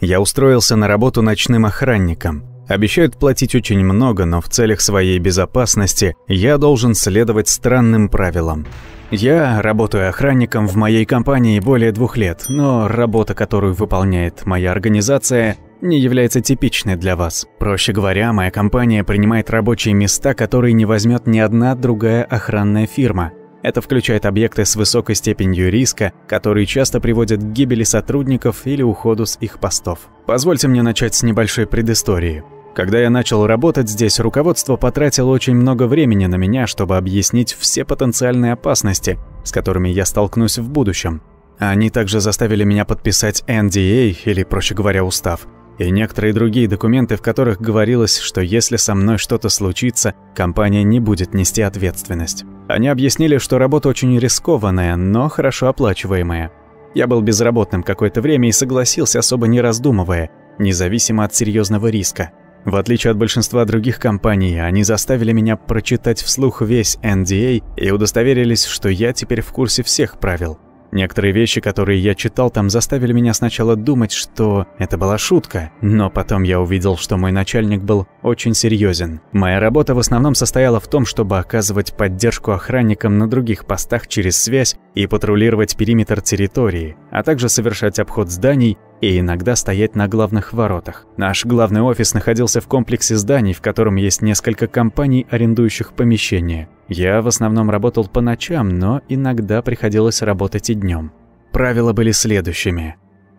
я устроился на работу ночным охранником. Обещают платить очень много, но в целях своей безопасности я должен следовать странным правилам. Я работаю охранником в моей компании более двух лет, но работа, которую выполняет моя организация, не является типичной для вас. Проще говоря, моя компания принимает рабочие места, которые не возьмет ни одна другая охранная фирма. Это включает объекты с высокой степенью риска, которые часто приводят к гибели сотрудников или уходу с их постов. Позвольте мне начать с небольшой предыстории. Когда я начал работать здесь, руководство потратило очень много времени на меня, чтобы объяснить все потенциальные опасности, с которыми я столкнусь в будущем. Они также заставили меня подписать NDA, или, проще говоря, устав, и некоторые другие документы, в которых говорилось, что если со мной что-то случится, компания не будет нести ответственность. Они объяснили, что работа очень рискованная, но хорошо оплачиваемая. Я был безработным какое-то время и согласился, особо не раздумывая, независимо от серьезного риска. В отличие от большинства других компаний, они заставили меня прочитать вслух весь NDA а и удостоверились, что я теперь в курсе всех правил. Некоторые вещи, которые я читал там, заставили меня сначала думать, что это была шутка, но потом я увидел, что мой начальник был очень серьезен. Моя работа в основном состояла в том, чтобы оказывать поддержку охранникам на других постах через связь и патрулировать периметр территории, а также совершать обход зданий и иногда стоять на главных воротах. Наш главный офис находился в комплексе зданий, в котором есть несколько компаний, арендующих помещения. Я в основном работал по ночам, но иногда приходилось работать и днем. Правила были следующими.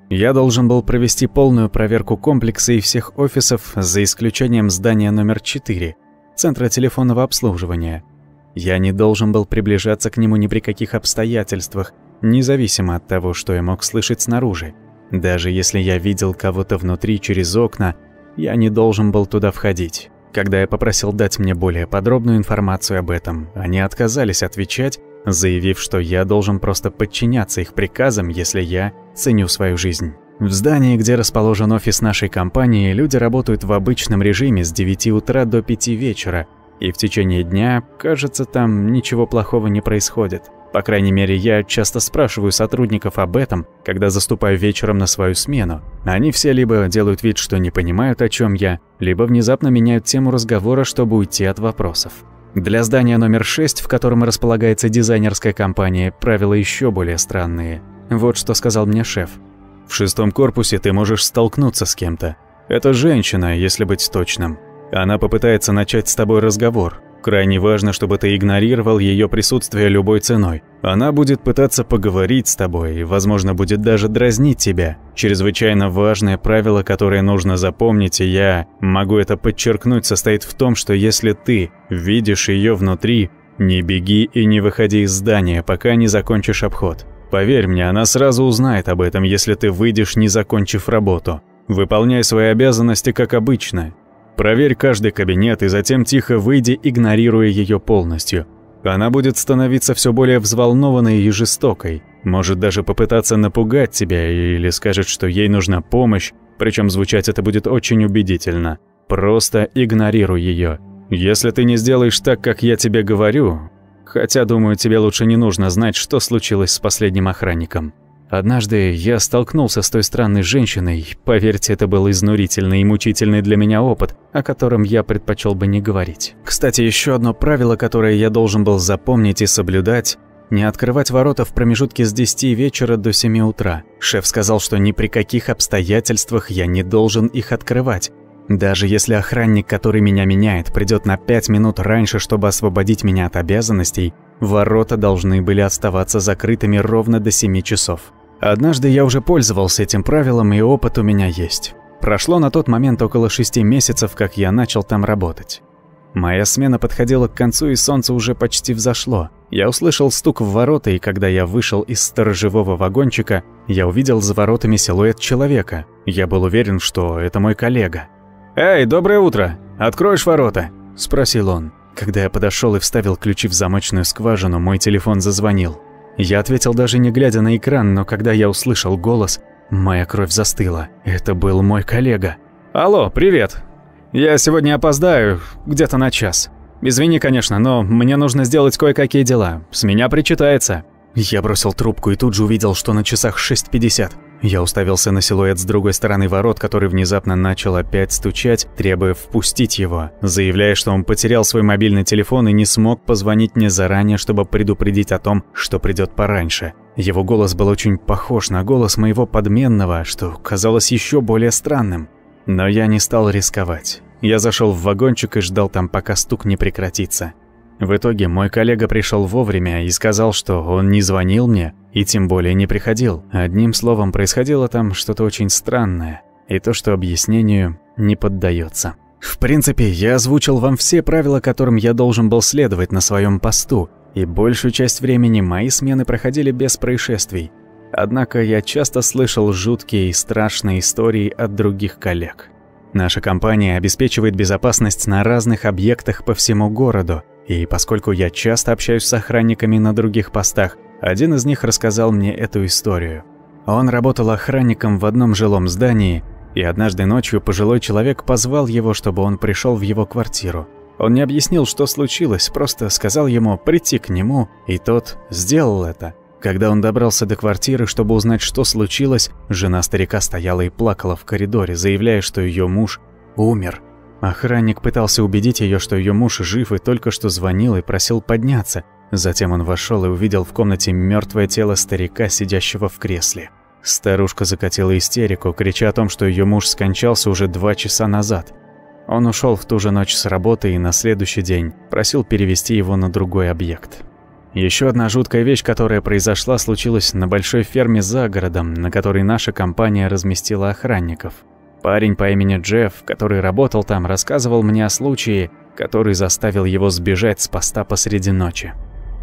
Я должен был провести полную проверку комплекса и всех офисов, за исключением здания номер 4, Центра телефонного обслуживания. Я не должен был приближаться к нему ни при каких обстоятельствах, независимо от того, что я мог слышать снаружи. Даже если я видел кого-то внутри через окна, я не должен был туда входить. Когда я попросил дать мне более подробную информацию об этом, они отказались отвечать, заявив, что я должен просто подчиняться их приказам, если я ценю свою жизнь. В здании, где расположен офис нашей компании, люди работают в обычном режиме с 9 утра до 5 вечера, и в течение дня, кажется, там ничего плохого не происходит. По крайней мере, я часто спрашиваю сотрудников об этом, когда заступаю вечером на свою смену. Они все либо делают вид, что не понимают, о чем я, либо внезапно меняют тему разговора, чтобы уйти от вопросов. Для здания номер 6, в котором располагается дизайнерская компания, правила еще более странные. Вот что сказал мне шеф. «В шестом корпусе ты можешь столкнуться с кем-то. Это женщина, если быть точным. Она попытается начать с тобой разговор, Крайне важно, чтобы ты игнорировал ее присутствие любой ценой. Она будет пытаться поговорить с тобой и, возможно, будет даже дразнить тебя. Чрезвычайно важное правило, которое нужно запомнить, и я могу это подчеркнуть, состоит в том, что если ты видишь ее внутри, не беги и не выходи из здания, пока не закончишь обход. Поверь мне, она сразу узнает об этом, если ты выйдешь, не закончив работу. Выполняй свои обязанности как обычно. Проверь каждый кабинет и затем тихо выйди, игнорируя ее полностью. Она будет становиться все более взволнованной и жестокой, может даже попытаться напугать тебя или скажет, что ей нужна помощь, причем звучать это будет очень убедительно. Просто игнорируй ее. Если ты не сделаешь так, как я тебе говорю, хотя, думаю, тебе лучше не нужно знать, что случилось с последним охранником. Однажды я столкнулся с той странной женщиной, поверьте, это был изнурительный и мучительный для меня опыт, о котором я предпочел бы не говорить. Кстати, еще одно правило, которое я должен был запомнить и соблюдать – не открывать ворота в промежутке с 10 вечера до 7 утра. Шеф сказал, что ни при каких обстоятельствах я не должен их открывать. Даже если охранник, который меня меняет, придет на 5 минут раньше, чтобы освободить меня от обязанностей, ворота должны были оставаться закрытыми ровно до 7 часов. Однажды я уже пользовался этим правилом, и опыт у меня есть. Прошло на тот момент около шести месяцев, как я начал там работать. Моя смена подходила к концу, и солнце уже почти взошло. Я услышал стук в ворота, и когда я вышел из сторожевого вагончика, я увидел за воротами силуэт человека. Я был уверен, что это мой коллега. «Эй, доброе утро! Откроешь ворота?» – спросил он. Когда я подошел и вставил ключи в замочную скважину, мой телефон зазвонил. Я ответил даже не глядя на экран, но когда я услышал голос, моя кровь застыла. Это был мой коллега. «Алло, привет. Я сегодня опоздаю, где-то на час. Извини, конечно, но мне нужно сделать кое-какие дела. С меня причитается». Я бросил трубку и тут же увидел, что на часах 6.50. Я уставился на силуэт с другой стороны ворот, который внезапно начал опять стучать, требуя впустить его, заявляя, что он потерял свой мобильный телефон и не смог позвонить мне заранее, чтобы предупредить о том, что придет пораньше. Его голос был очень похож на голос моего подменного, что казалось еще более странным. Но я не стал рисковать. Я зашел в вагончик и ждал там, пока стук не прекратится. В итоге мой коллега пришел вовремя и сказал, что он не звонил мне и тем более не приходил. Одним словом, происходило там что-то очень странное, и то, что объяснению не поддается. В принципе, я озвучил вам все правила, которым я должен был следовать на своем посту, и большую часть времени мои смены проходили без происшествий. Однако я часто слышал жуткие и страшные истории от других коллег. Наша компания обеспечивает безопасность на разных объектах по всему городу, и поскольку я часто общаюсь с охранниками на других постах, один из них рассказал мне эту историю. Он работал охранником в одном жилом здании, и однажды ночью пожилой человек позвал его, чтобы он пришел в его квартиру. Он не объяснил, что случилось, просто сказал ему прийти к нему, и тот сделал это. Когда он добрался до квартиры, чтобы узнать, что случилось, жена старика стояла и плакала в коридоре, заявляя, что ее муж умер. Охранник пытался убедить ее, что ее муж жив и только что звонил и просил подняться. Затем он вошел и увидел в комнате мертвое тело старика, сидящего в кресле. Старушка закатила истерику, крича о том, что ее муж скончался уже два часа назад. Он ушел в ту же ночь с работы и на следующий день просил перевести его на другой объект. Еще одна жуткая вещь, которая произошла, случилась на большой ферме за городом, на которой наша компания разместила охранников. Парень по имени Джефф, который работал там, рассказывал мне о случае, который заставил его сбежать с поста посреди ночи.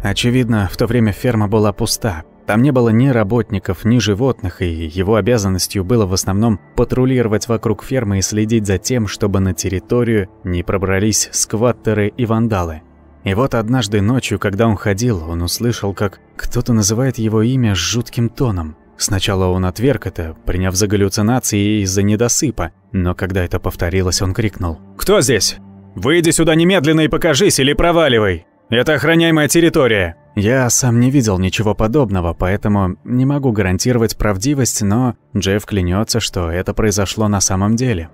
Очевидно, в то время ферма была пуста. Там не было ни работников, ни животных, и его обязанностью было в основном патрулировать вокруг фермы и следить за тем, чтобы на территорию не пробрались скваттеры и вандалы. И вот однажды ночью, когда он ходил, он услышал, как кто-то называет его имя с жутким тоном – Сначала он отверг это, приняв за галлюцинации из-за недосыпа, но когда это повторилось, он крикнул. «Кто здесь? Выйди сюда немедленно и покажись, или проваливай! Это охраняемая территория!» Я сам не видел ничего подобного, поэтому не могу гарантировать правдивость, но Джефф клянется, что это произошло на самом деле.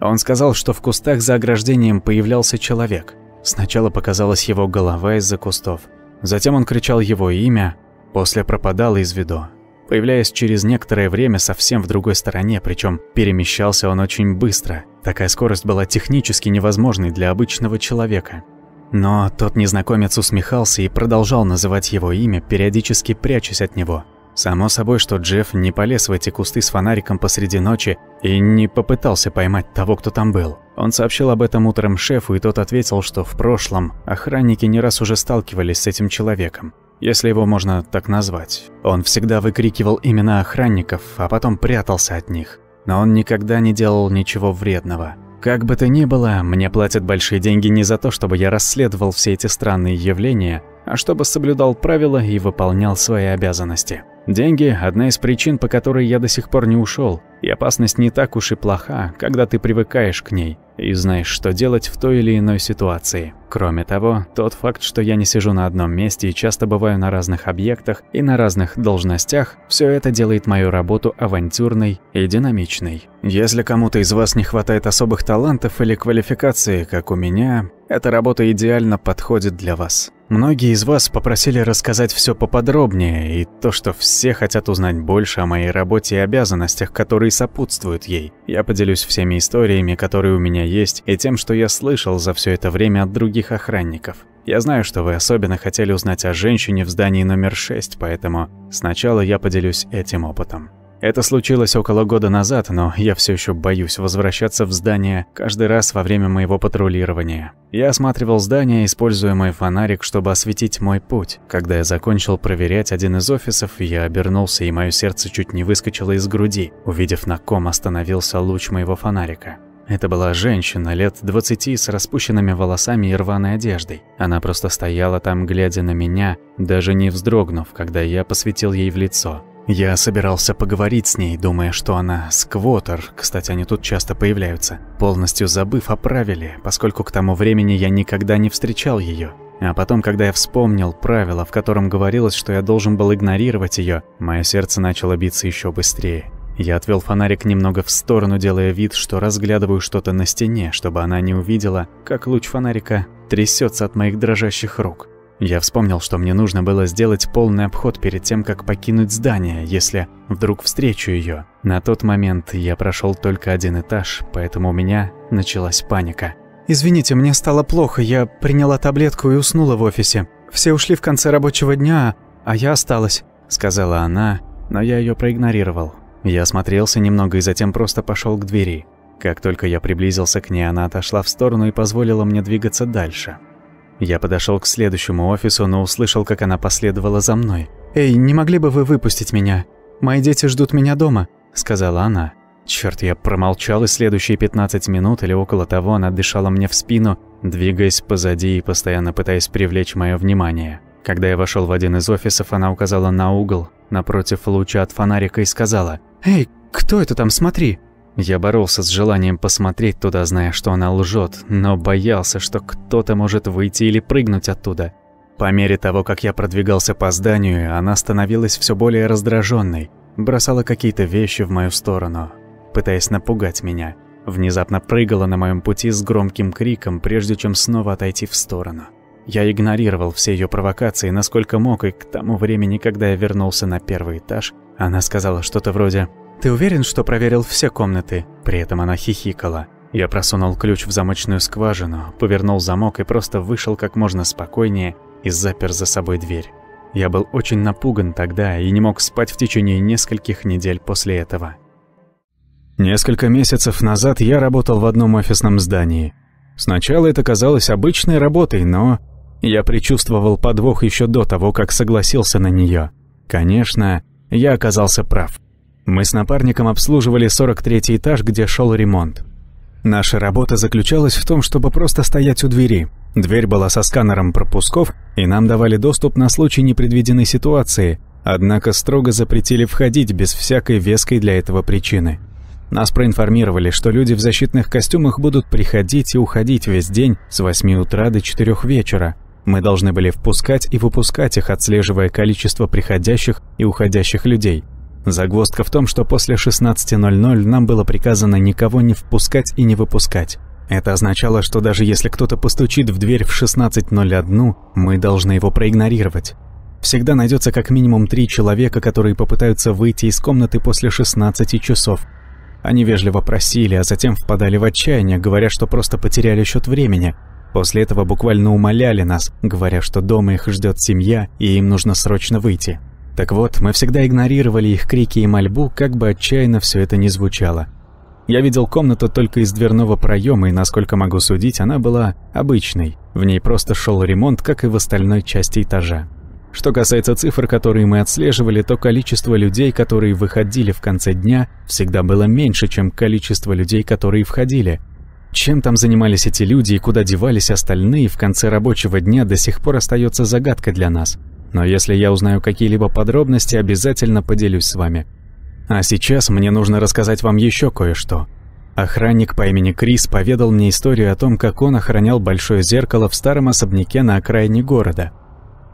Он сказал, что в кустах за ограждением появлялся человек. Сначала показалась его голова из-за кустов. Затем он кричал его имя, после пропадал из виду появляясь через некоторое время совсем в другой стороне, причем перемещался он очень быстро. Такая скорость была технически невозможной для обычного человека. Но тот незнакомец усмехался и продолжал называть его имя, периодически прячась от него. Само собой, что Джефф не полез в эти кусты с фонариком посреди ночи и не попытался поймать того, кто там был. Он сообщил об этом утром шефу, и тот ответил, что в прошлом охранники не раз уже сталкивались с этим человеком если его можно так назвать. Он всегда выкрикивал имена охранников, а потом прятался от них. Но он никогда не делал ничего вредного. Как бы то ни было, мне платят большие деньги не за то, чтобы я расследовал все эти странные явления, а чтобы соблюдал правила и выполнял свои обязанности. Деньги – одна из причин, по которой я до сих пор не ушел. И опасность не так уж и плоха, когда ты привыкаешь к ней и знаешь, что делать в той или иной ситуации. Кроме того, тот факт, что я не сижу на одном месте и часто бываю на разных объектах и на разных должностях, все это делает мою работу авантюрной и динамичной. Если кому-то из вас не хватает особых талантов или квалификации, как у меня, эта работа идеально подходит для вас. Многие из вас попросили рассказать все поподробнее, и то, что все хотят узнать больше о моей работе и обязанностях, которые сопутствуют ей. Я поделюсь всеми историями, которые у меня есть, и тем, что я слышал за все это время от других охранников. Я знаю, что вы особенно хотели узнать о женщине в здании номер 6, поэтому сначала я поделюсь этим опытом. Это случилось около года назад, но я все еще боюсь возвращаться в здание каждый раз во время моего патрулирования. Я осматривал здание, используя мой фонарик, чтобы осветить мой путь. Когда я закончил проверять один из офисов, я обернулся, и мое сердце чуть не выскочило из груди, увидев, на ком остановился луч моего фонарика. Это была женщина лет 20 с распущенными волосами и рваной одеждой. Она просто стояла там, глядя на меня, даже не вздрогнув, когда я посветил ей в лицо. Я собирался поговорить с ней, думая, что она сквотер, кстати, они тут часто появляются, полностью забыв о правиле, поскольку к тому времени я никогда не встречал ее. А потом, когда я вспомнил правило, в котором говорилось, что я должен был игнорировать ее, мое сердце начало биться еще быстрее. Я отвел фонарик немного в сторону, делая вид, что разглядываю что-то на стене, чтобы она не увидела, как луч фонарика трясется от моих дрожащих рук. Я вспомнил, что мне нужно было сделать полный обход перед тем, как покинуть здание, если вдруг встречу ее. На тот момент я прошел только один этаж, поэтому у меня началась паника. «Извините, мне стало плохо, я приняла таблетку и уснула в офисе. Все ушли в конце рабочего дня, а я осталась», — сказала она, но я ее проигнорировал. Я осмотрелся немного и затем просто пошел к двери. Как только я приблизился к ней, она отошла в сторону и позволила мне двигаться дальше. Я подошел к следующему офису, но услышал, как она последовала за мной. «Эй, не могли бы вы выпустить меня? Мои дети ждут меня дома», — сказала она. Черт, я промолчал, и следующие 15 минут или около того она дышала мне в спину, двигаясь позади и постоянно пытаясь привлечь мое внимание. Когда я вошел в один из офисов, она указала на угол, напротив луча от фонарика и сказала, «Эй, кто это там, смотри?» Я боролся с желанием посмотреть туда, зная, что она лжет, но боялся, что кто-то может выйти или прыгнуть оттуда. По мере того, как я продвигался по зданию, она становилась все более раздраженной, бросала какие-то вещи в мою сторону, пытаясь напугать меня. Внезапно прыгала на моем пути с громким криком, прежде чем снова отойти в сторону. Я игнорировал все ее провокации, насколько мог, и к тому времени, когда я вернулся на первый этаж, она сказала что-то вроде «Ты уверен, что проверил все комнаты?» При этом она хихикала. Я просунул ключ в замочную скважину, повернул замок и просто вышел как можно спокойнее и запер за собой дверь. Я был очень напуган тогда и не мог спать в течение нескольких недель после этого. Несколько месяцев назад я работал в одном офисном здании. Сначала это казалось обычной работой, но я предчувствовал подвох еще до того, как согласился на нее. Конечно, я оказался прав. Мы с напарником обслуживали 43-й этаж, где шел ремонт. Наша работа заключалась в том, чтобы просто стоять у двери. Дверь была со сканером пропусков, и нам давали доступ на случай непредвиденной ситуации, однако строго запретили входить без всякой веской для этого причины. Нас проинформировали, что люди в защитных костюмах будут приходить и уходить весь день с 8 утра до 4 вечера. Мы должны были впускать и выпускать их, отслеживая количество приходящих и уходящих людей – Загвоздка в том, что после 16.00 нам было приказано никого не впускать и не выпускать. Это означало, что даже если кто-то постучит в дверь в 16.01, мы должны его проигнорировать. Всегда найдется как минимум три человека, которые попытаются выйти из комнаты после 16 часов. Они вежливо просили, а затем впадали в отчаяние, говоря, что просто потеряли счет времени. После этого буквально умоляли нас, говоря, что дома их ждет семья и им нужно срочно выйти. Так вот, мы всегда игнорировали их крики и мольбу, как бы отчаянно все это ни звучало. Я видел комнату только из дверного проема, и, насколько могу судить, она была обычной. В ней просто шел ремонт, как и в остальной части этажа. Что касается цифр, которые мы отслеживали, то количество людей, которые выходили в конце дня, всегда было меньше, чем количество людей, которые входили. Чем там занимались эти люди и куда девались остальные в конце рабочего дня, до сих пор остается загадкой для нас. Но если я узнаю какие-либо подробности, обязательно поделюсь с вами. А сейчас мне нужно рассказать вам еще кое-что. Охранник по имени Крис поведал мне историю о том, как он охранял большое зеркало в старом особняке на окраине города.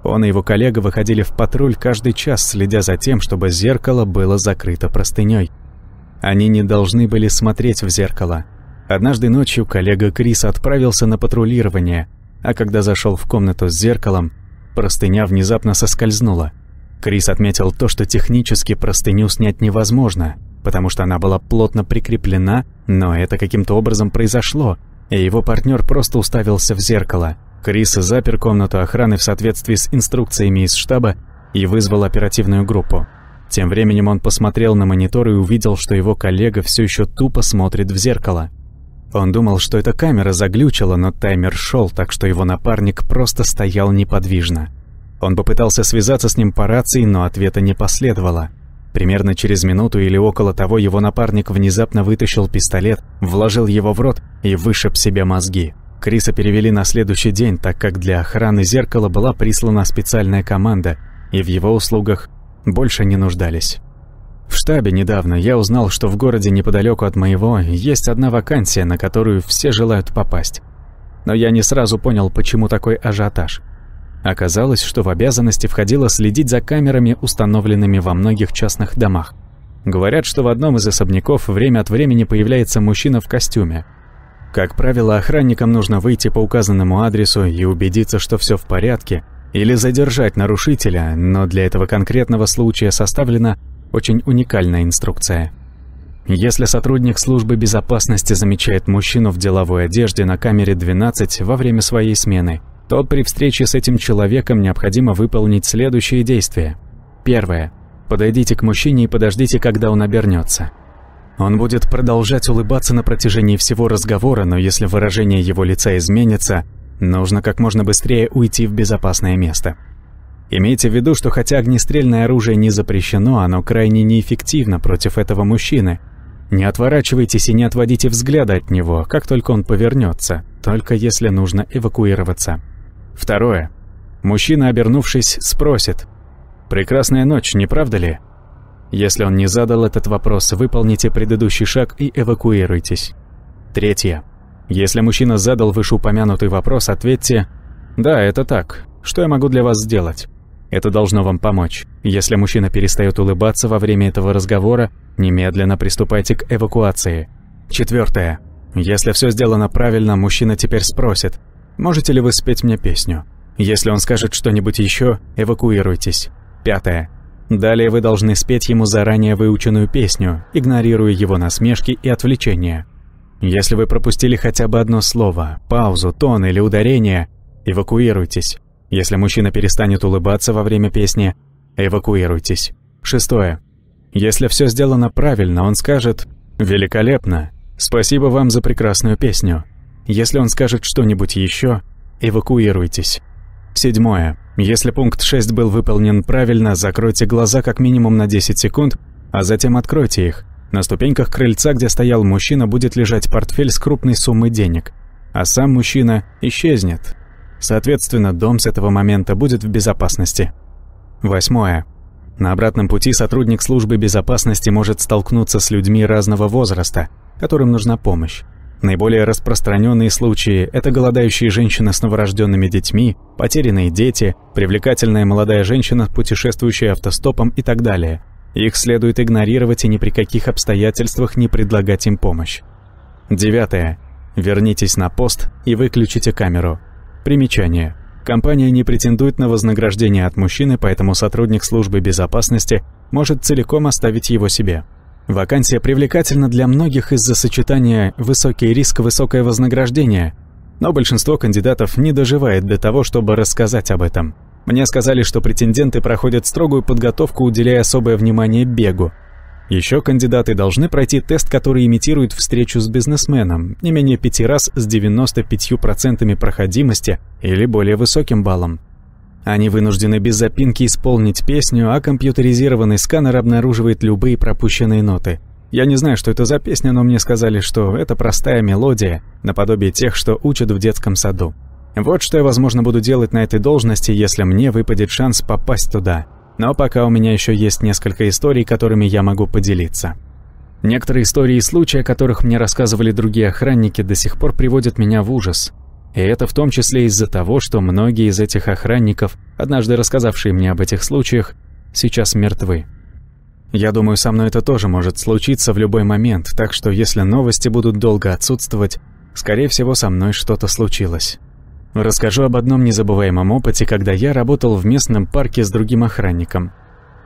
Он и его коллега выходили в патруль каждый час, следя за тем, чтобы зеркало было закрыто простыней. Они не должны были смотреть в зеркало. Однажды ночью коллега Крис отправился на патрулирование, а когда зашел в комнату с зеркалом, Простыня внезапно соскользнула. Крис отметил то, что технически простыню снять невозможно, потому что она была плотно прикреплена, но это каким-то образом произошло, и его партнер просто уставился в зеркало. Крис запер комнату охраны в соответствии с инструкциями из штаба и вызвал оперативную группу. Тем временем он посмотрел на монитор и увидел, что его коллега все еще тупо смотрит в зеркало. Он думал, что эта камера заглючила, но таймер шел, так что его напарник просто стоял неподвижно. Он попытался связаться с ним по рации, но ответа не последовало. Примерно через минуту или около того его напарник внезапно вытащил пистолет, вложил его в рот и вышиб себе мозги. Криса перевели на следующий день, так как для охраны зеркала была прислана специальная команда, и в его услугах больше не нуждались. В штабе недавно я узнал, что в городе неподалеку от моего есть одна вакансия, на которую все желают попасть. Но я не сразу понял, почему такой ажиотаж. Оказалось, что в обязанности входило следить за камерами, установленными во многих частных домах. Говорят, что в одном из особняков время от времени появляется мужчина в костюме. Как правило, охранникам нужно выйти по указанному адресу и убедиться, что все в порядке, или задержать нарушителя, но для этого конкретного случая составлена очень уникальная инструкция. Если сотрудник службы безопасности замечает мужчину в деловой одежде на камере 12 во время своей смены, то при встрече с этим человеком необходимо выполнить следующие действия. Первое. Подойдите к мужчине и подождите, когда он обернется. Он будет продолжать улыбаться на протяжении всего разговора, но если выражение его лица изменится, нужно как можно быстрее уйти в безопасное место. Имейте в виду, что хотя огнестрельное оружие не запрещено, оно крайне неэффективно против этого мужчины. Не отворачивайтесь и не отводите взгляда от него, как только он повернется, только если нужно эвакуироваться. Второе. Мужчина, обернувшись, спросит. «Прекрасная ночь, не правда ли?» Если он не задал этот вопрос, выполните предыдущий шаг и эвакуируйтесь. Третье. Если мужчина задал вышеупомянутый вопрос, ответьте «Да, это так. Что я могу для вас сделать?» Это должно вам помочь. Если мужчина перестает улыбаться во время этого разговора, немедленно приступайте к эвакуации. Четвертое. Если все сделано правильно, мужчина теперь спросит, «Можете ли вы спеть мне песню?» Если он скажет что-нибудь еще, эвакуируйтесь. Пятое. Далее вы должны спеть ему заранее выученную песню, игнорируя его насмешки и отвлечения. Если вы пропустили хотя бы одно слово, паузу, тон или ударение, эвакуируйтесь. Если мужчина перестанет улыбаться во время песни, эвакуируйтесь. Шестое. Если все сделано правильно, он скажет «Великолепно! Спасибо вам за прекрасную песню». Если он скажет что-нибудь еще, эвакуируйтесь. Седьмое. Если пункт 6 был выполнен правильно, закройте глаза как минимум на 10 секунд, а затем откройте их. На ступеньках крыльца, где стоял мужчина, будет лежать портфель с крупной суммой денег, а сам мужчина исчезнет. Соответственно, дом с этого момента будет в безопасности. Восьмое. На обратном пути сотрудник службы безопасности может столкнуться с людьми разного возраста, которым нужна помощь. Наиболее распространенные случаи – это голодающие женщины с новорожденными детьми, потерянные дети, привлекательная молодая женщина, путешествующая автостопом и так далее. Их следует игнорировать и ни при каких обстоятельствах не предлагать им помощь. Девятое. Вернитесь на пост и выключите камеру. Примечание. Компания не претендует на вознаграждение от мужчины, поэтому сотрудник службы безопасности может целиком оставить его себе. Вакансия привлекательна для многих из-за сочетания «высокий риск – высокое вознаграждение», но большинство кандидатов не доживает до того, чтобы рассказать об этом. Мне сказали, что претенденты проходят строгую подготовку, уделяя особое внимание бегу, еще кандидаты должны пройти тест, который имитирует встречу с бизнесменом, не менее пяти раз с 95% проходимости или более высоким баллом. Они вынуждены без запинки исполнить песню, а компьютеризированный сканер обнаруживает любые пропущенные ноты. Я не знаю, что это за песня, но мне сказали, что это простая мелодия, наподобие тех, что учат в детском саду. Вот что я, возможно, буду делать на этой должности, если мне выпадет шанс попасть туда. Но пока у меня еще есть несколько историй, которыми я могу поделиться. Некоторые истории и случаи, о которых мне рассказывали другие охранники, до сих пор приводят меня в ужас. И это в том числе из-за того, что многие из этих охранников, однажды рассказавшие мне об этих случаях, сейчас мертвы. Я думаю, со мной это тоже может случиться в любой момент, так что если новости будут долго отсутствовать, скорее всего, со мной что-то случилось. Расскажу об одном незабываемом опыте, когда я работал в местном парке с другим охранником.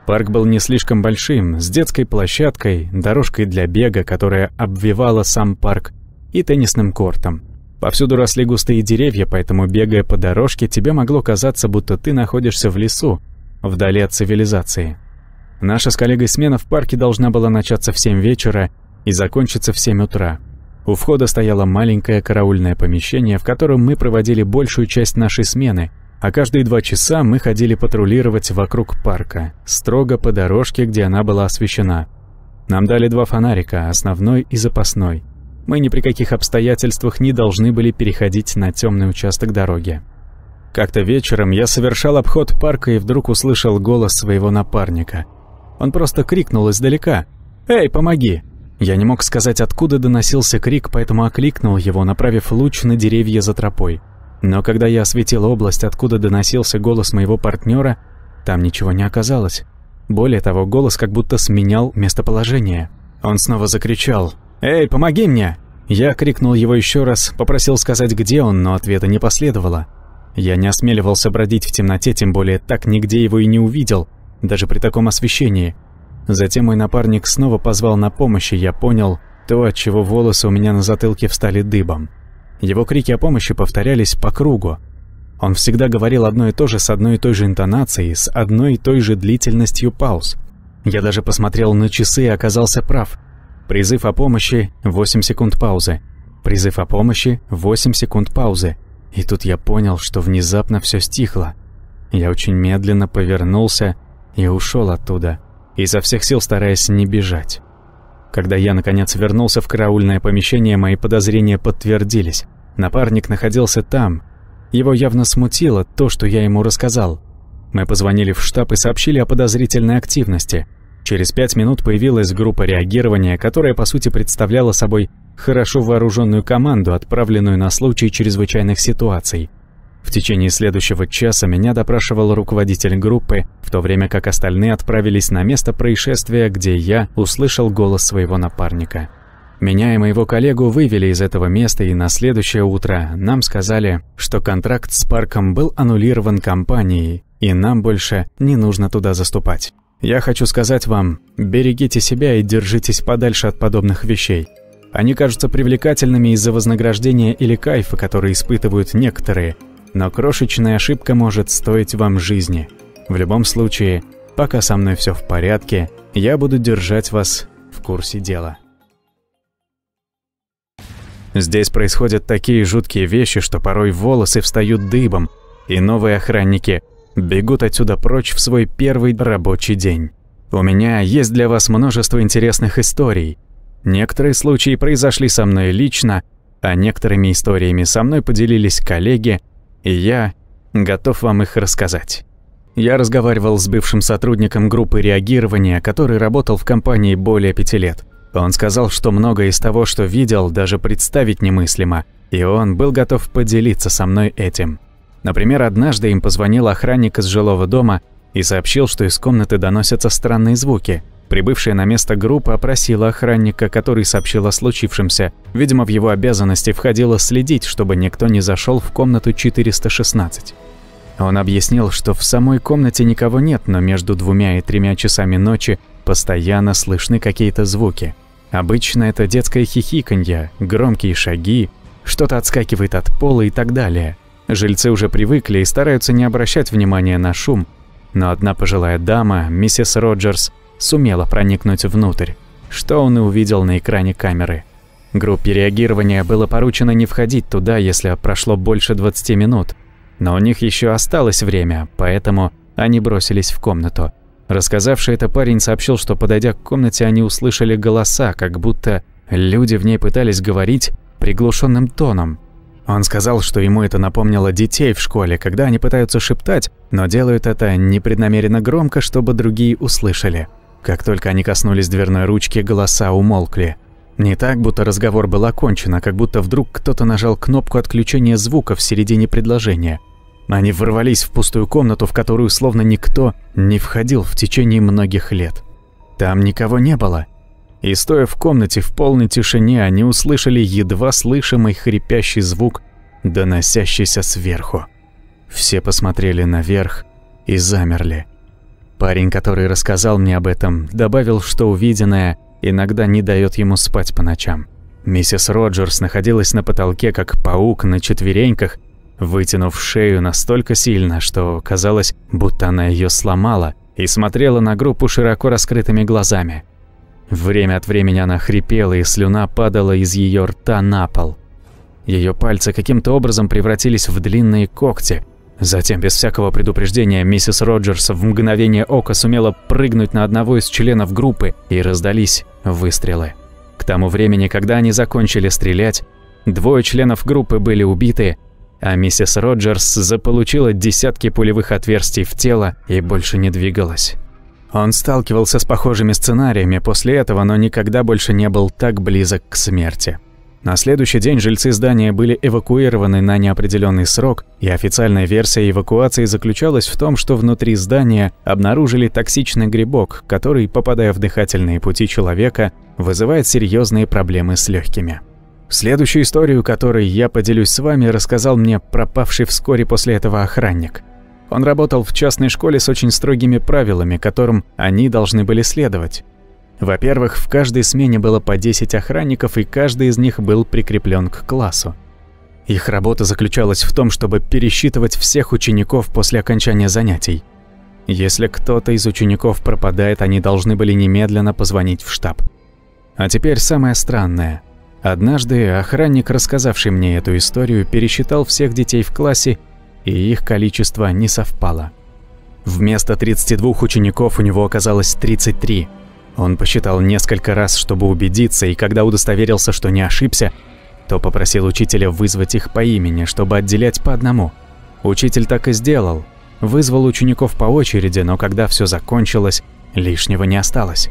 Парк был не слишком большим, с детской площадкой, дорожкой для бега, которая обвивала сам парк, и теннисным кортом. Повсюду росли густые деревья, поэтому, бегая по дорожке, тебе могло казаться, будто ты находишься в лесу, вдали от цивилизации. Наша с коллегой смена в парке должна была начаться в 7 вечера и закончиться в 7 утра. У входа стояло маленькое караульное помещение, в котором мы проводили большую часть нашей смены, а каждые два часа мы ходили патрулировать вокруг парка, строго по дорожке, где она была освещена. Нам дали два фонарика, основной и запасной. Мы ни при каких обстоятельствах не должны были переходить на темный участок дороги. Как-то вечером я совершал обход парка и вдруг услышал голос своего напарника. Он просто крикнул издалека «Эй, помоги!» Я не мог сказать, откуда доносился крик, поэтому окликнул его, направив луч на деревья за тропой. Но когда я осветил область, откуда доносился голос моего партнера, там ничего не оказалось. Более того, голос как будто сменял местоположение. Он снова закричал «Эй, помоги мне!» Я крикнул его еще раз, попросил сказать, где он, но ответа не последовало. Я не осмеливался бродить в темноте, тем более так нигде его и не увидел, даже при таком освещении – Затем мой напарник снова позвал на помощь, и я понял то, от чего волосы у меня на затылке встали дыбом. Его крики о помощи повторялись по кругу. Он всегда говорил одно и то же с одной и той же интонацией, с одной и той же длительностью пауз. Я даже посмотрел на часы и оказался прав. Призыв о помощи — 8 секунд паузы. Призыв о помощи — 8 секунд паузы. И тут я понял, что внезапно все стихло. Я очень медленно повернулся и ушел оттуда изо всех сил стараясь не бежать. Когда я, наконец, вернулся в караульное помещение, мои подозрения подтвердились. Напарник находился там. Его явно смутило то, что я ему рассказал. Мы позвонили в штаб и сообщили о подозрительной активности. Через пять минут появилась группа реагирования, которая, по сути, представляла собой хорошо вооруженную команду, отправленную на случай чрезвычайных ситуаций – в течение следующего часа меня допрашивал руководитель группы, в то время как остальные отправились на место происшествия, где я услышал голос своего напарника. Меня и моего коллегу вывели из этого места, и на следующее утро нам сказали, что контракт с парком был аннулирован компанией, и нам больше не нужно туда заступать. Я хочу сказать вам, берегите себя и держитесь подальше от подобных вещей. Они кажутся привлекательными из-за вознаграждения или кайфа, которые испытывают некоторые – но крошечная ошибка может стоить вам жизни. В любом случае, пока со мной все в порядке, я буду держать вас в курсе дела. Здесь происходят такие жуткие вещи, что порой волосы встают дыбом, и новые охранники бегут отсюда прочь в свой первый рабочий день. У меня есть для вас множество интересных историй. Некоторые случаи произошли со мной лично, а некоторыми историями со мной поделились коллеги – и я готов вам их рассказать. Я разговаривал с бывшим сотрудником группы реагирования, который работал в компании более пяти лет. Он сказал, что многое из того, что видел, даже представить немыслимо, и он был готов поделиться со мной этим. Например, однажды им позвонил охранник из жилого дома и сообщил, что из комнаты доносятся странные звуки – Прибывшая на место группа опросила охранника, который сообщил о случившемся. Видимо, в его обязанности входило следить, чтобы никто не зашел в комнату 416. Он объяснил, что в самой комнате никого нет, но между двумя и тремя часами ночи постоянно слышны какие-то звуки. Обычно это детское хихиканье, громкие шаги, что-то отскакивает от пола и так далее. Жильцы уже привыкли и стараются не обращать внимания на шум, но одна пожилая дама, миссис Роджерс, сумела проникнуть внутрь, что он и увидел на экране камеры. Группе реагирования было поручено не входить туда, если прошло больше 20 минут, но у них еще осталось время, поэтому они бросились в комнату. Рассказавший это парень сообщил, что подойдя к комнате, они услышали голоса, как будто люди в ней пытались говорить приглушенным тоном. Он сказал, что ему это напомнило детей в школе, когда они пытаются шептать, но делают это непреднамеренно громко, чтобы другие услышали. Как только они коснулись дверной ручки, голоса умолкли. Не так, будто разговор был окончен, а как будто вдруг кто-то нажал кнопку отключения звука в середине предложения. Они ворвались в пустую комнату, в которую словно никто не входил в течение многих лет. Там никого не было. И стоя в комнате в полной тишине, они услышали едва слышимый хрипящий звук, доносящийся сверху. Все посмотрели наверх и замерли. Парень, который рассказал мне об этом, добавил, что увиденное иногда не дает ему спать по ночам. Миссис Роджерс находилась на потолке, как паук на четвереньках, вытянув шею настолько сильно, что казалось, будто она ее сломала, и смотрела на группу широко раскрытыми глазами. Время от времени она хрипела, и слюна падала из ее рта на пол. Ее пальцы каким-то образом превратились в длинные когти, Затем, без всякого предупреждения, миссис Роджерс в мгновение ока сумела прыгнуть на одного из членов группы, и раздались выстрелы. К тому времени, когда они закончили стрелять, двое членов группы были убиты, а миссис Роджерс заполучила десятки пулевых отверстий в тело и больше не двигалась. Он сталкивался с похожими сценариями после этого, но никогда больше не был так близок к смерти. На следующий день жильцы здания были эвакуированы на неопределенный срок, и официальная версия эвакуации заключалась в том, что внутри здания обнаружили токсичный грибок, который, попадая в дыхательные пути человека, вызывает серьезные проблемы с легкими. Следующую историю, которой я поделюсь с вами, рассказал мне пропавший вскоре после этого охранник. Он работал в частной школе с очень строгими правилами, которым они должны были следовать. Во-первых, в каждой смене было по 10 охранников, и каждый из них был прикреплен к классу. Их работа заключалась в том, чтобы пересчитывать всех учеников после окончания занятий. Если кто-то из учеников пропадает, они должны были немедленно позвонить в штаб. А теперь самое странное. Однажды охранник, рассказавший мне эту историю, пересчитал всех детей в классе, и их количество не совпало. Вместо 32 учеников у него оказалось 33, он посчитал несколько раз, чтобы убедиться, и когда удостоверился, что не ошибся, то попросил учителя вызвать их по имени, чтобы отделять по одному. Учитель так и сделал. Вызвал учеников по очереди, но когда все закончилось, лишнего не осталось.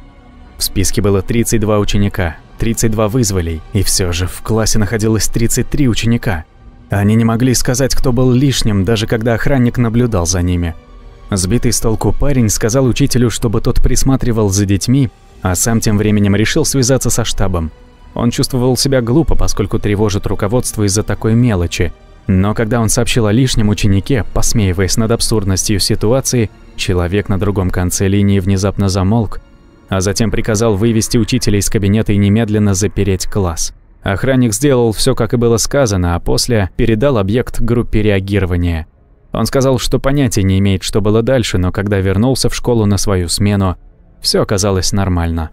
В списке было 32 ученика, 32 вызвали, и все же в классе находилось 33 ученика. Они не могли сказать, кто был лишним, даже когда охранник наблюдал за ними – Сбитый с толку парень сказал учителю, чтобы тот присматривал за детьми, а сам тем временем решил связаться со штабом. Он чувствовал себя глупо, поскольку тревожит руководство из-за такой мелочи. Но когда он сообщил о лишнем ученике, посмеиваясь над абсурдностью ситуации, человек на другом конце линии внезапно замолк, а затем приказал вывести учителя из кабинета и немедленно запереть класс. Охранник сделал все, как и было сказано, а после передал объект группе реагирования – он сказал, что понятия не имеет, что было дальше, но когда вернулся в школу на свою смену, все оказалось нормально.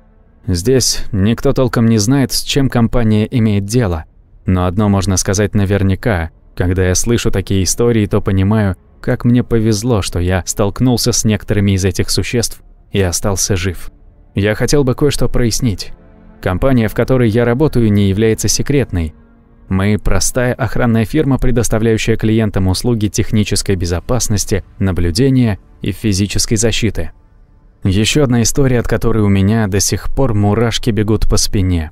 Здесь никто толком не знает, с чем компания имеет дело. Но одно можно сказать наверняка. Когда я слышу такие истории, то понимаю, как мне повезло, что я столкнулся с некоторыми из этих существ и остался жив. Я хотел бы кое-что прояснить. Компания, в которой я работаю, не является секретной. Мы – простая охранная фирма, предоставляющая клиентам услуги технической безопасности, наблюдения и физической защиты. Еще одна история, от которой у меня до сих пор мурашки бегут по спине.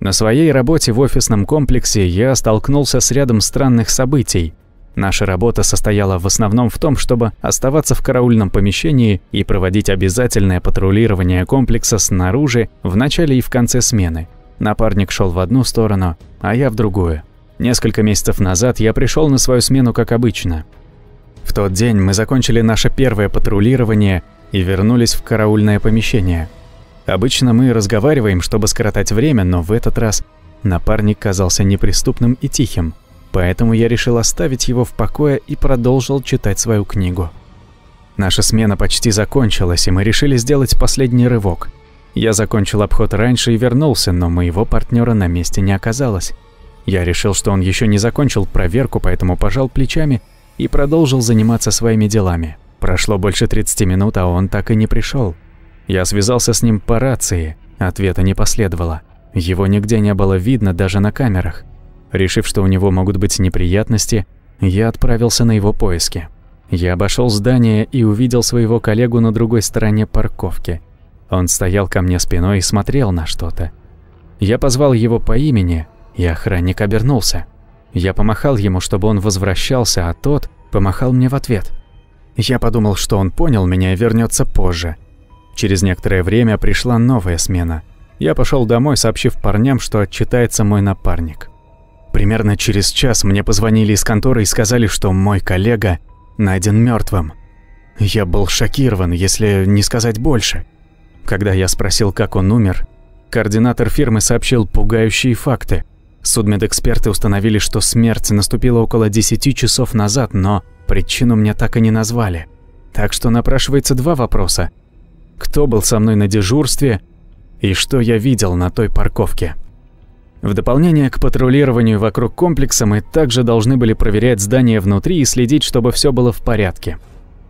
На своей работе в офисном комплексе я столкнулся с рядом странных событий. Наша работа состояла в основном в том, чтобы оставаться в караульном помещении и проводить обязательное патрулирование комплекса снаружи в начале и в конце смены. Напарник шел в одну сторону, а я в другое. Несколько месяцев назад я пришел на свою смену как обычно. В тот день мы закончили наше первое патрулирование и вернулись в караульное помещение. Обычно мы разговариваем, чтобы скоротать время, но в этот раз напарник казался неприступным и тихим, поэтому я решил оставить его в покое и продолжил читать свою книгу. Наша смена почти закончилась, и мы решили сделать последний рывок – я закончил обход раньше и вернулся, но моего партнера на месте не оказалось. Я решил, что он еще не закончил проверку, поэтому пожал плечами и продолжил заниматься своими делами. Прошло больше 30 минут, а он так и не пришел. Я связался с ним по рации, ответа не последовало. Его нигде не было видно даже на камерах. Решив, что у него могут быть неприятности, я отправился на его поиски. Я обошел здание и увидел своего коллегу на другой стороне парковки – он стоял ко мне спиной и смотрел на что-то. Я позвал его по имени, и охранник обернулся. Я помахал ему, чтобы он возвращался, а тот помахал мне в ответ. Я подумал, что он понял меня и вернется позже. Через некоторое время пришла новая смена. Я пошел домой, сообщив парням, что отчитается мой напарник. Примерно через час мне позвонили из конторы и сказали, что мой коллега найден мертвым. Я был шокирован, если не сказать больше. Когда я спросил, как он умер, координатор фирмы сообщил пугающие факты. Судмедэксперты установили, что смерть наступила около 10 часов назад, но причину мне так и не назвали. Так что напрашивается два вопроса. Кто был со мной на дежурстве и что я видел на той парковке? В дополнение к патрулированию вокруг комплекса мы также должны были проверять здание внутри и следить, чтобы все было в порядке.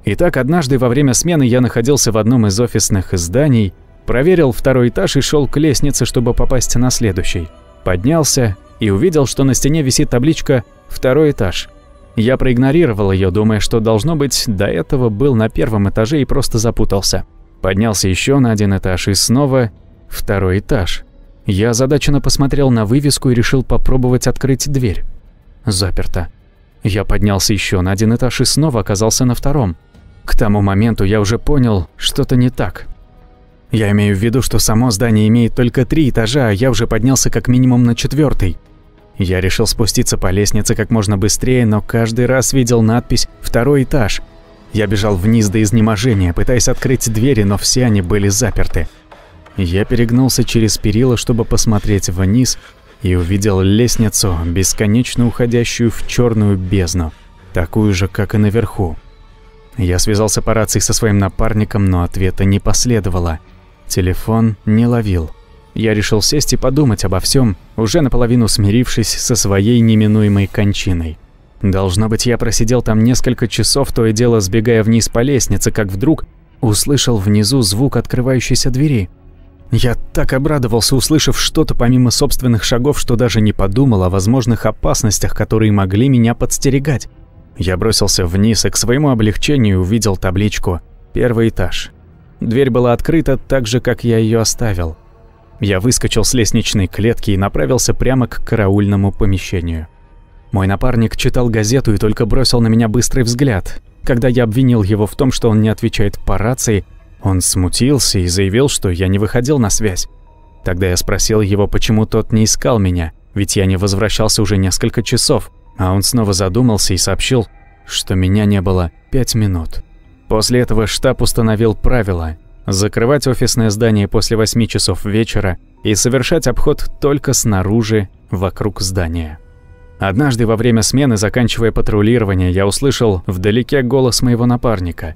Итак, однажды во время смены я находился в одном из офисных зданий, проверил второй этаж и шел к лестнице, чтобы попасть на следующий. Поднялся и увидел, что на стене висит табличка «Второй этаж». Я проигнорировал ее, думая, что, должно быть, до этого был на первом этаже и просто запутался. Поднялся еще на один этаж и снова второй этаж. Я озадаченно посмотрел на вывеску и решил попробовать открыть дверь. Заперто. Я поднялся еще на один этаж и снова оказался на втором. К тому моменту я уже понял, что-то не так. Я имею в виду, что само здание имеет только три этажа, а я уже поднялся как минимум на четвертый. Я решил спуститься по лестнице как можно быстрее, но каждый раз видел надпись «Второй этаж». Я бежал вниз до изнеможения, пытаясь открыть двери, но все они были заперты. Я перегнулся через перила, чтобы посмотреть вниз, и увидел лестницу, бесконечно уходящую в черную бездну, такую же, как и наверху. Я связался по рации со своим напарником, но ответа не последовало. Телефон не ловил. Я решил сесть и подумать обо всем, уже наполовину смирившись со своей неминуемой кончиной. Должно быть, я просидел там несколько часов, то и дело сбегая вниз по лестнице, как вдруг услышал внизу звук открывающейся двери. Я так обрадовался, услышав что-то помимо собственных шагов, что даже не подумал о возможных опасностях, которые могли меня подстерегать. Я бросился вниз и к своему облегчению увидел табличку «Первый этаж». Дверь была открыта так же, как я ее оставил. Я выскочил с лестничной клетки и направился прямо к караульному помещению. Мой напарник читал газету и только бросил на меня быстрый взгляд. Когда я обвинил его в том, что он не отвечает по рации, он смутился и заявил, что я не выходил на связь. Тогда я спросил его, почему тот не искал меня, ведь я не возвращался уже несколько часов. А он снова задумался и сообщил, что меня не было пять минут. После этого штаб установил правило закрывать офисное здание после 8 часов вечера и совершать обход только снаружи, вокруг здания. Однажды во время смены, заканчивая патрулирование, я услышал вдалеке голос моего напарника.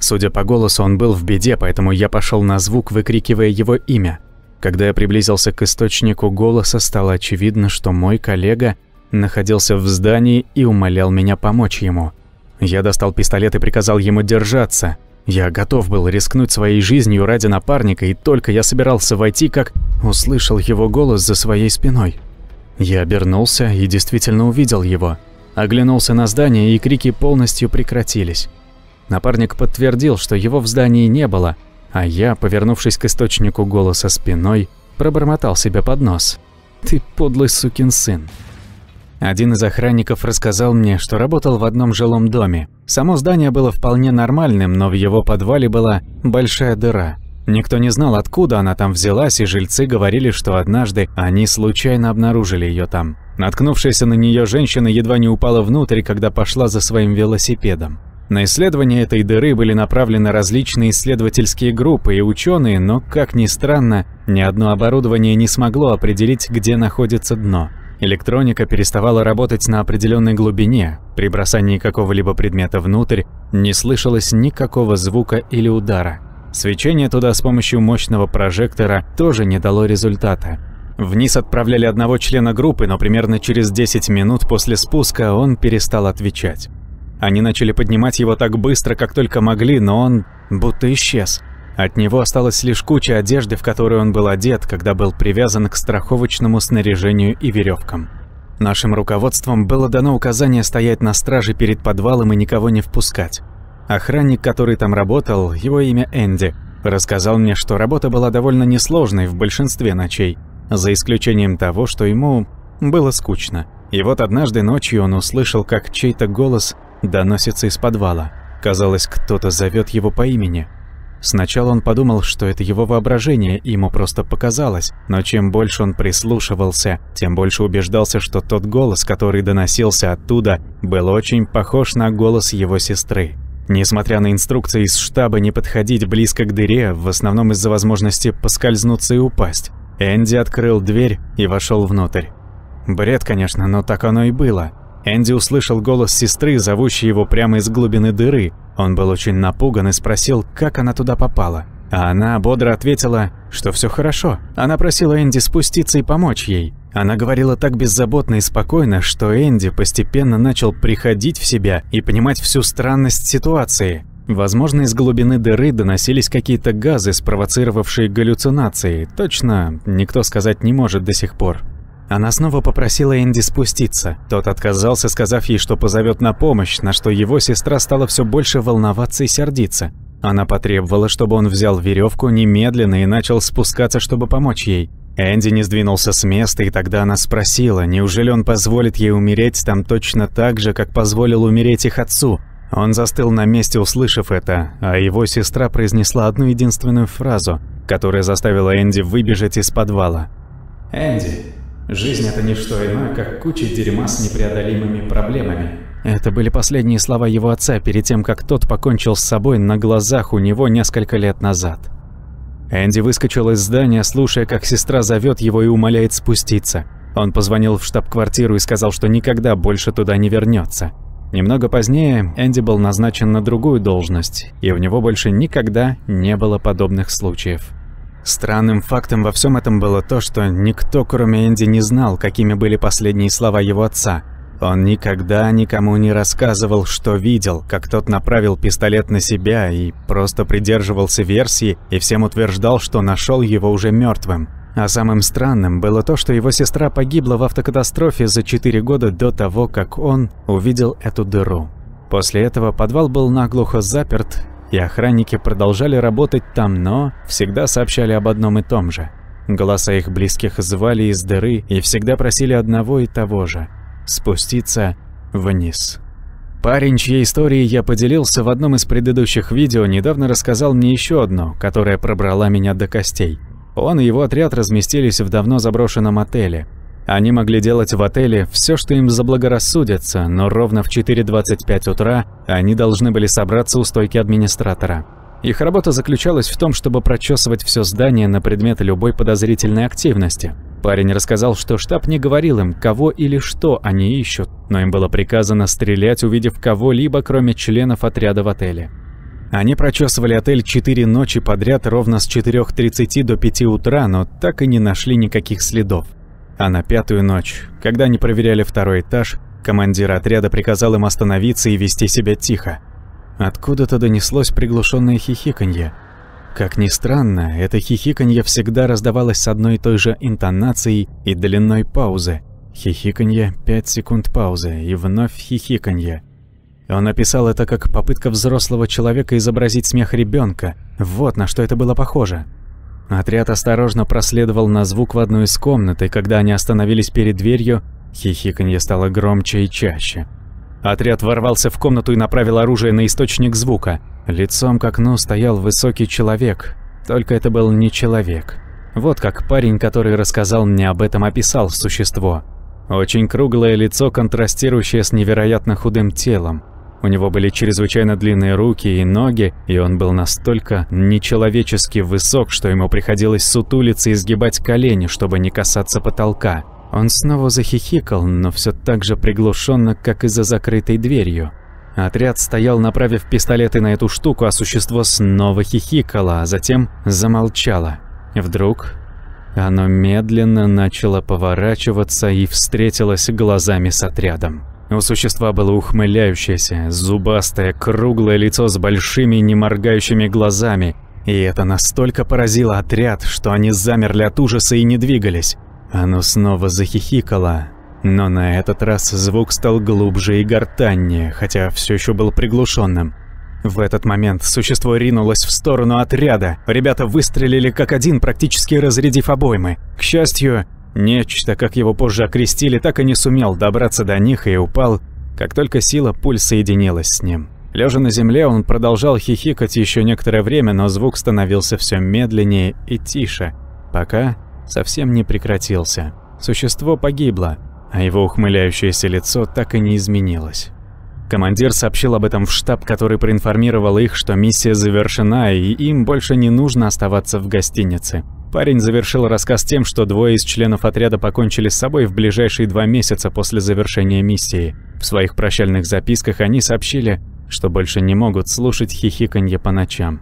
Судя по голосу, он был в беде, поэтому я пошел на звук, выкрикивая его имя. Когда я приблизился к источнику голоса, стало очевидно, что мой коллега находился в здании и умолял меня помочь ему. Я достал пистолет и приказал ему держаться. Я готов был рискнуть своей жизнью ради напарника, и только я собирался войти, как услышал его голос за своей спиной. Я обернулся и действительно увидел его. Оглянулся на здание, и крики полностью прекратились. Напарник подтвердил, что его в здании не было, а я, повернувшись к источнику голоса спиной, пробормотал себе под нос. «Ты подлый сукин сын». Один из охранников рассказал мне, что работал в одном жилом доме. Само здание было вполне нормальным, но в его подвале была большая дыра. Никто не знал, откуда она там взялась, и жильцы говорили, что однажды они случайно обнаружили ее там. Наткнувшаяся на нее женщина едва не упала внутрь, когда пошла за своим велосипедом. На исследование этой дыры были направлены различные исследовательские группы и ученые, но, как ни странно, ни одно оборудование не смогло определить, где находится дно. Электроника переставала работать на определенной глубине, при бросании какого-либо предмета внутрь не слышалось никакого звука или удара. Свечение туда с помощью мощного прожектора тоже не дало результата. Вниз отправляли одного члена группы, но примерно через 10 минут после спуска он перестал отвечать. Они начали поднимать его так быстро, как только могли, но он будто исчез. От него осталась лишь куча одежды, в которую он был одет, когда был привязан к страховочному снаряжению и веревкам. Нашим руководством было дано указание стоять на страже перед подвалом и никого не впускать. Охранник, который там работал, его имя Энди, рассказал мне, что работа была довольно несложной в большинстве ночей, за исключением того, что ему было скучно. И вот однажды ночью он услышал, как чей-то голос доносится из подвала. Казалось, кто-то зовет его по имени – Сначала он подумал, что это его воображение, ему просто показалось, но чем больше он прислушивался, тем больше убеждался, что тот голос, который доносился оттуда, был очень похож на голос его сестры. Несмотря на инструкции из штаба не подходить близко к дыре, в основном из-за возможности поскользнуться и упасть, Энди открыл дверь и вошел внутрь. Бред, конечно, но так оно и было. Энди услышал голос сестры, зовущей его прямо из глубины дыры. Он был очень напуган и спросил, как она туда попала. А она бодро ответила, что все хорошо. Она просила Энди спуститься и помочь ей. Она говорила так беззаботно и спокойно, что Энди постепенно начал приходить в себя и понимать всю странность ситуации. Возможно, из глубины дыры доносились какие-то газы, спровоцировавшие галлюцинации. Точно, никто сказать не может до сих пор. Она снова попросила Энди спуститься. Тот отказался, сказав ей, что позовет на помощь, на что его сестра стала все больше волноваться и сердиться. Она потребовала, чтобы он взял веревку немедленно и начал спускаться, чтобы помочь ей. Энди не сдвинулся с места, и тогда она спросила, неужели он позволит ей умереть там точно так же, как позволил умереть их отцу. Он застыл на месте, услышав это, а его сестра произнесла одну единственную фразу, которая заставила Энди выбежать из подвала. «Энди, Жизнь — это не что иное, как куча дерьма с непреодолимыми проблемами. Это были последние слова его отца перед тем, как тот покончил с собой на глазах у него несколько лет назад. Энди выскочил из здания, слушая, как сестра зовет его и умоляет спуститься. Он позвонил в штаб-квартиру и сказал, что никогда больше туда не вернется. Немного позднее Энди был назначен на другую должность, и у него больше никогда не было подобных случаев. Странным фактом во всем этом было то, что никто, кроме Энди, не знал, какими были последние слова его отца. Он никогда никому не рассказывал, что видел, как тот направил пистолет на себя и просто придерживался версии и всем утверждал, что нашел его уже мертвым. А самым странным было то, что его сестра погибла в автокатастрофе за 4 года до того, как он увидел эту дыру. После этого подвал был наглухо заперт, и охранники продолжали работать там, но всегда сообщали об одном и том же. Голоса их близких звали из дыры и всегда просили одного и того же – спуститься вниз. Парень, чьей историей я поделился в одном из предыдущих видео, недавно рассказал мне еще одну, которая пробрала меня до костей. Он и его отряд разместились в давно заброшенном отеле, они могли делать в отеле все, что им заблагорассудится, но ровно в 4.25 утра они должны были собраться у стойки администратора. Их работа заключалась в том, чтобы прочесывать все здание на предмет любой подозрительной активности. Парень рассказал, что штаб не говорил им, кого или что они ищут, но им было приказано стрелять, увидев кого-либо, кроме членов отряда в отеле. Они прочесывали отель 4 ночи подряд ровно с 4.30 до 5 утра, но так и не нашли никаких следов. А на пятую ночь, когда они проверяли второй этаж, командир отряда приказал им остановиться и вести себя тихо. Откуда-то донеслось приглушенное хихиканье. Как ни странно, это хихиканье всегда раздавалось с одной и той же интонацией и длиной паузы. Хихиканье, 5 секунд паузы, и вновь хихиканье. Он описал это как попытка взрослого человека изобразить смех ребенка. Вот на что это было похоже. Отряд осторожно проследовал на звук в одну из комнат, и когда они остановились перед дверью, хихиканье стало громче и чаще. Отряд ворвался в комнату и направил оружие на источник звука. Лицом к окну стоял высокий человек, только это был не человек. Вот как парень, который рассказал мне об этом, описал существо. Очень круглое лицо, контрастирующее с невероятно худым телом. У него были чрезвычайно длинные руки и ноги, и он был настолько нечеловечески высок, что ему приходилось сутулиться и сгибать колени, чтобы не касаться потолка. Он снова захихикал, но все так же приглушенно, как и за закрытой дверью. Отряд стоял, направив пистолеты на эту штуку, а существо снова хихикало, а затем замолчало. Вдруг оно медленно начало поворачиваться и встретилось глазами с отрядом. У существа было ухмыляющееся, зубастое, круглое лицо с большими неморгающими глазами, и это настолько поразило отряд, что они замерли от ужаса и не двигались. Оно снова захихикало, но на этот раз звук стал глубже и гортаннее, хотя все еще был приглушенным. В этот момент существо ринулось в сторону отряда. Ребята выстрелили как один, практически разрядив обоймы. К счастью, Нечто, как его позже окрестили, так и не сумел добраться до них и упал, как только сила пуль соединилась с ним. Лежа на земле, он продолжал хихикать еще некоторое время, но звук становился все медленнее и тише, пока совсем не прекратился. Существо погибло, а его ухмыляющееся лицо так и не изменилось. Командир сообщил об этом в штаб, который проинформировал их, что миссия завершена и им больше не нужно оставаться в гостинице. Парень завершил рассказ тем, что двое из членов отряда покончили с собой в ближайшие два месяца после завершения миссии. В своих прощальных записках они сообщили, что больше не могут слушать хихиканье по ночам.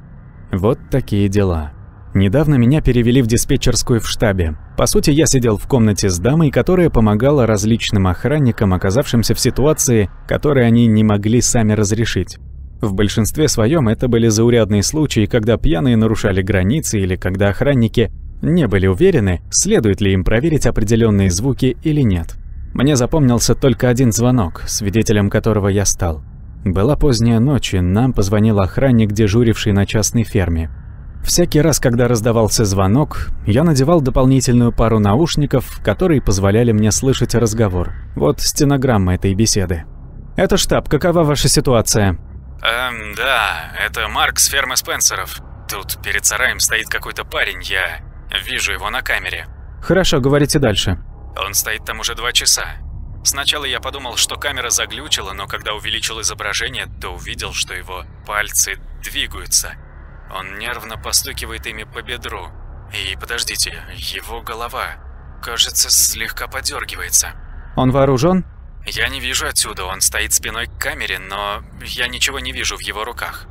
Вот такие дела. Недавно меня перевели в диспетчерскую в штабе. По сути, я сидел в комнате с дамой, которая помогала различным охранникам, оказавшимся в ситуации, которые они не могли сами разрешить. В большинстве своем это были заурядные случаи, когда пьяные нарушали границы или когда охранники не были уверены, следует ли им проверить определенные звуки или нет. Мне запомнился только один звонок, свидетелем которого я стал. Была поздняя ночь, и нам позвонил охранник, дежуривший на частной ферме. Всякий раз, когда раздавался звонок, я надевал дополнительную пару наушников, которые позволяли мне слышать разговор. Вот стенограмма этой беседы. «Это штаб, какова ваша ситуация?» «Эм, да, это Марк с фермы Спенсеров. Тут перед сараем стоит какой-то парень, я Вижу его на камере. Хорошо, говорите дальше. Он стоит там уже два часа. Сначала я подумал, что камера заглючила, но когда увеличил изображение, то увидел, что его пальцы двигаются. Он нервно постукивает ими по бедру. И подождите, его голова, кажется, слегка подергивается. Он вооружен? Я не вижу отсюда, он стоит спиной к камере, но я ничего не вижу в его руках.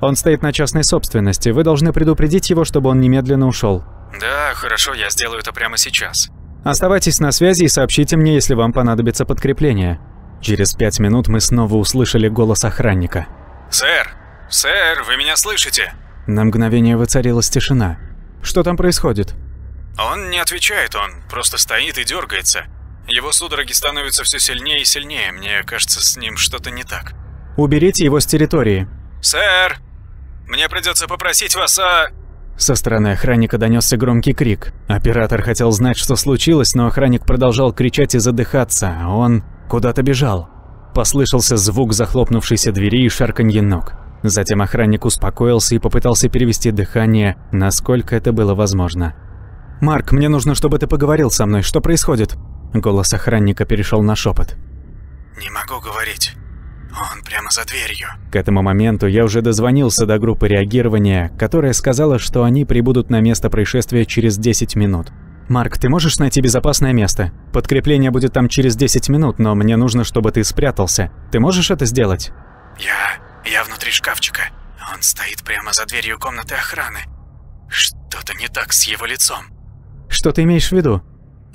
Он стоит на частной собственности. Вы должны предупредить его, чтобы он немедленно ушел. Да, хорошо, я сделаю это прямо сейчас. Оставайтесь на связи и сообщите мне, если вам понадобится подкрепление. Через пять минут мы снова услышали голос охранника. «Сэр! Сэр, вы меня слышите?» На мгновение воцарилась тишина. «Что там происходит?» «Он не отвечает, он просто стоит и дергается. Его судороги становятся все сильнее и сильнее, мне кажется, с ним что-то не так». «Уберите его с территории». «Сэр!» Мне придется попросить вас о...» а...» Со стороны охранника донесся громкий крик. Оператор хотел знать, что случилось, но охранник продолжал кричать и задыхаться, а он куда-то бежал. Послышался звук захлопнувшейся двери и шарканье ног. Затем охранник успокоился и попытался перевести дыхание, насколько это было возможно. «Марк, мне нужно, чтобы ты поговорил со мной. Что происходит?» Голос охранника перешел на шепот. «Не могу говорить. Он прямо за дверью. К этому моменту я уже дозвонился до группы реагирования, которая сказала, что они прибудут на место происшествия через 10 минут. «Марк, ты можешь найти безопасное место? Подкрепление будет там через 10 минут, но мне нужно, чтобы ты спрятался. Ты можешь это сделать?» «Я... я внутри шкафчика. Он стоит прямо за дверью комнаты охраны. Что-то не так с его лицом». «Что ты имеешь в виду?»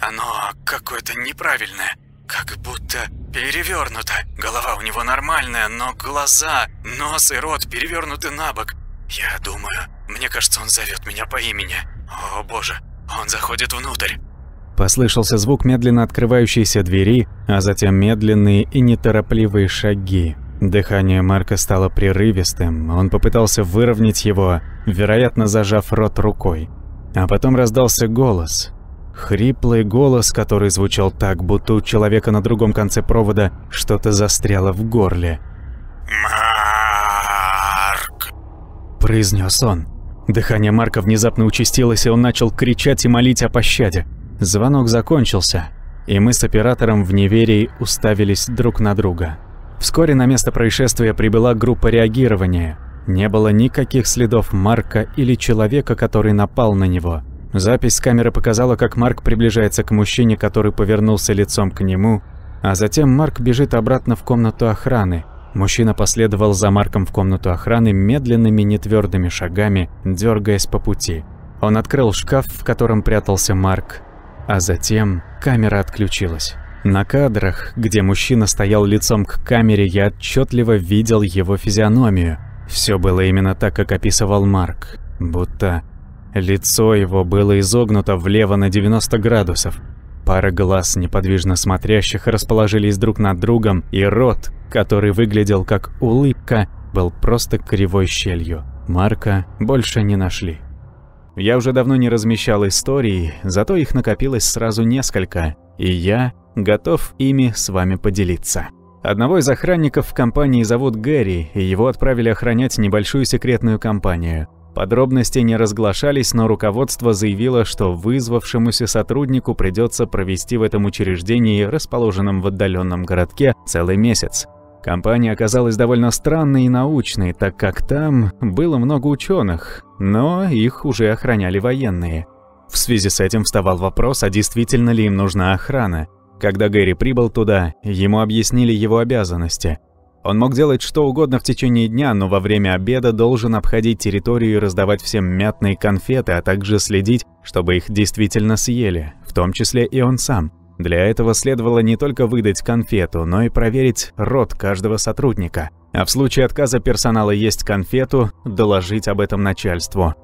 «Оно какое-то неправильное. Как будто перевернуто. Голова у него нормальная, но глаза, нос и рот перевернуты на бок. Я думаю, мне кажется, он зовет меня по имени. О боже, он заходит внутрь. Послышался звук медленно открывающейся двери, а затем медленные и неторопливые шаги. Дыхание Марка стало прерывистым, он попытался выровнять его, вероятно, зажав рот рукой. А потом раздался голос, Хриплый голос, который звучал так, будто у человека на другом конце провода что-то застряло в горле. «Марк!» – произнес он. Дыхание Марка внезапно участилось, и он начал кричать и молить о пощаде. Звонок закончился, и мы с оператором в неверии уставились друг на друга. Вскоре на место происшествия прибыла группа реагирования. Не было никаких следов Марка или человека, который напал на него – Запись с камеры показала, как Марк приближается к мужчине, который повернулся лицом к нему, а затем Марк бежит обратно в комнату охраны. Мужчина последовал за Марком в комнату охраны медленными, нетвердыми шагами, дергаясь по пути. Он открыл шкаф, в котором прятался Марк, а затем камера отключилась. На кадрах, где мужчина стоял лицом к камере, я отчетливо видел его физиономию. Все было именно так, как описывал Марк, будто Лицо его было изогнуто влево на 90 градусов. Пара глаз неподвижно смотрящих расположились друг над другом, и рот, который выглядел как улыбка, был просто кривой щелью. Марка больше не нашли. Я уже давно не размещал истории, зато их накопилось сразу несколько, и я готов ими с вами поделиться. Одного из охранников в компании зовут Гэри, и его отправили охранять небольшую секретную компанию. Подробности не разглашались, но руководство заявило, что вызвавшемуся сотруднику придется провести в этом учреждении, расположенном в отдаленном городке, целый месяц. Компания оказалась довольно странной и научной, так как там было много ученых, но их уже охраняли военные. В связи с этим вставал вопрос, а действительно ли им нужна охрана. Когда Гэри прибыл туда, ему объяснили его обязанности – он мог делать что угодно в течение дня, но во время обеда должен обходить территорию и раздавать всем мятные конфеты, а также следить, чтобы их действительно съели, в том числе и он сам. Для этого следовало не только выдать конфету, но и проверить рот каждого сотрудника, а в случае отказа персонала есть конфету, доложить об этом начальству.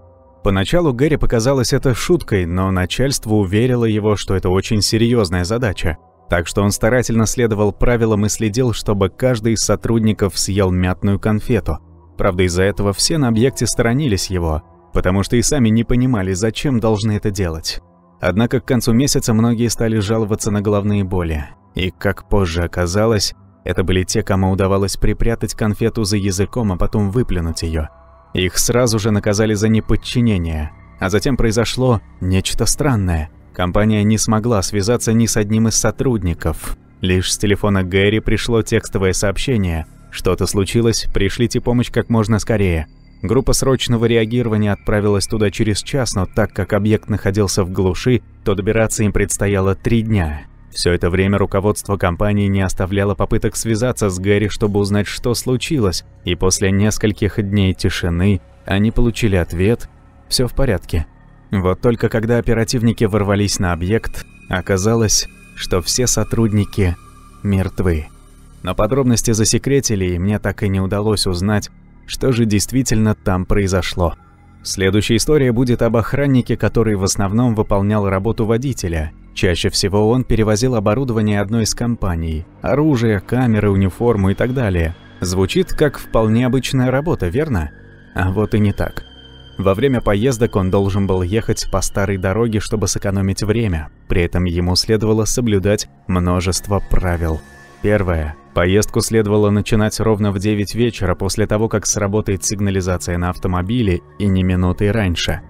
Поначалу Гэри показалось это шуткой, но начальство уверило его, что это очень серьезная задача. Так что он старательно следовал правилам и следил, чтобы каждый из сотрудников съел мятную конфету. Правда, из-за этого все на объекте сторонились его, потому что и сами не понимали, зачем должны это делать. Однако к концу месяца многие стали жаловаться на головные боли. И, как позже оказалось, это были те, кому удавалось припрятать конфету за языком, а потом выплюнуть ее. Их сразу же наказали за неподчинение. А затем произошло нечто странное – Компания не смогла связаться ни с одним из сотрудников. Лишь с телефона Гэри пришло текстовое сообщение. «Что-то случилось, пришлите помощь как можно скорее». Группа срочного реагирования отправилась туда через час, но так как объект находился в глуши, то добираться им предстояло три дня. Все это время руководство компании не оставляло попыток связаться с Гэри, чтобы узнать, что случилось, и после нескольких дней тишины они получили ответ «Все в порядке, вот только когда оперативники ворвались на объект, оказалось, что все сотрудники мертвы. Но подробности засекретили, и мне так и не удалось узнать, что же действительно там произошло. Следующая история будет об охраннике, который в основном выполнял работу водителя. Чаще всего он перевозил оборудование одной из компаний, оружие, камеры, униформу и так далее. Звучит как вполне обычная работа, верно? А вот и не так. Во время поездок он должен был ехать по старой дороге, чтобы сэкономить время. При этом ему следовало соблюдать множество правил. Первое. Поездку следовало начинать ровно в 9 вечера после того, как сработает сигнализация на автомобиле и не минуты раньше.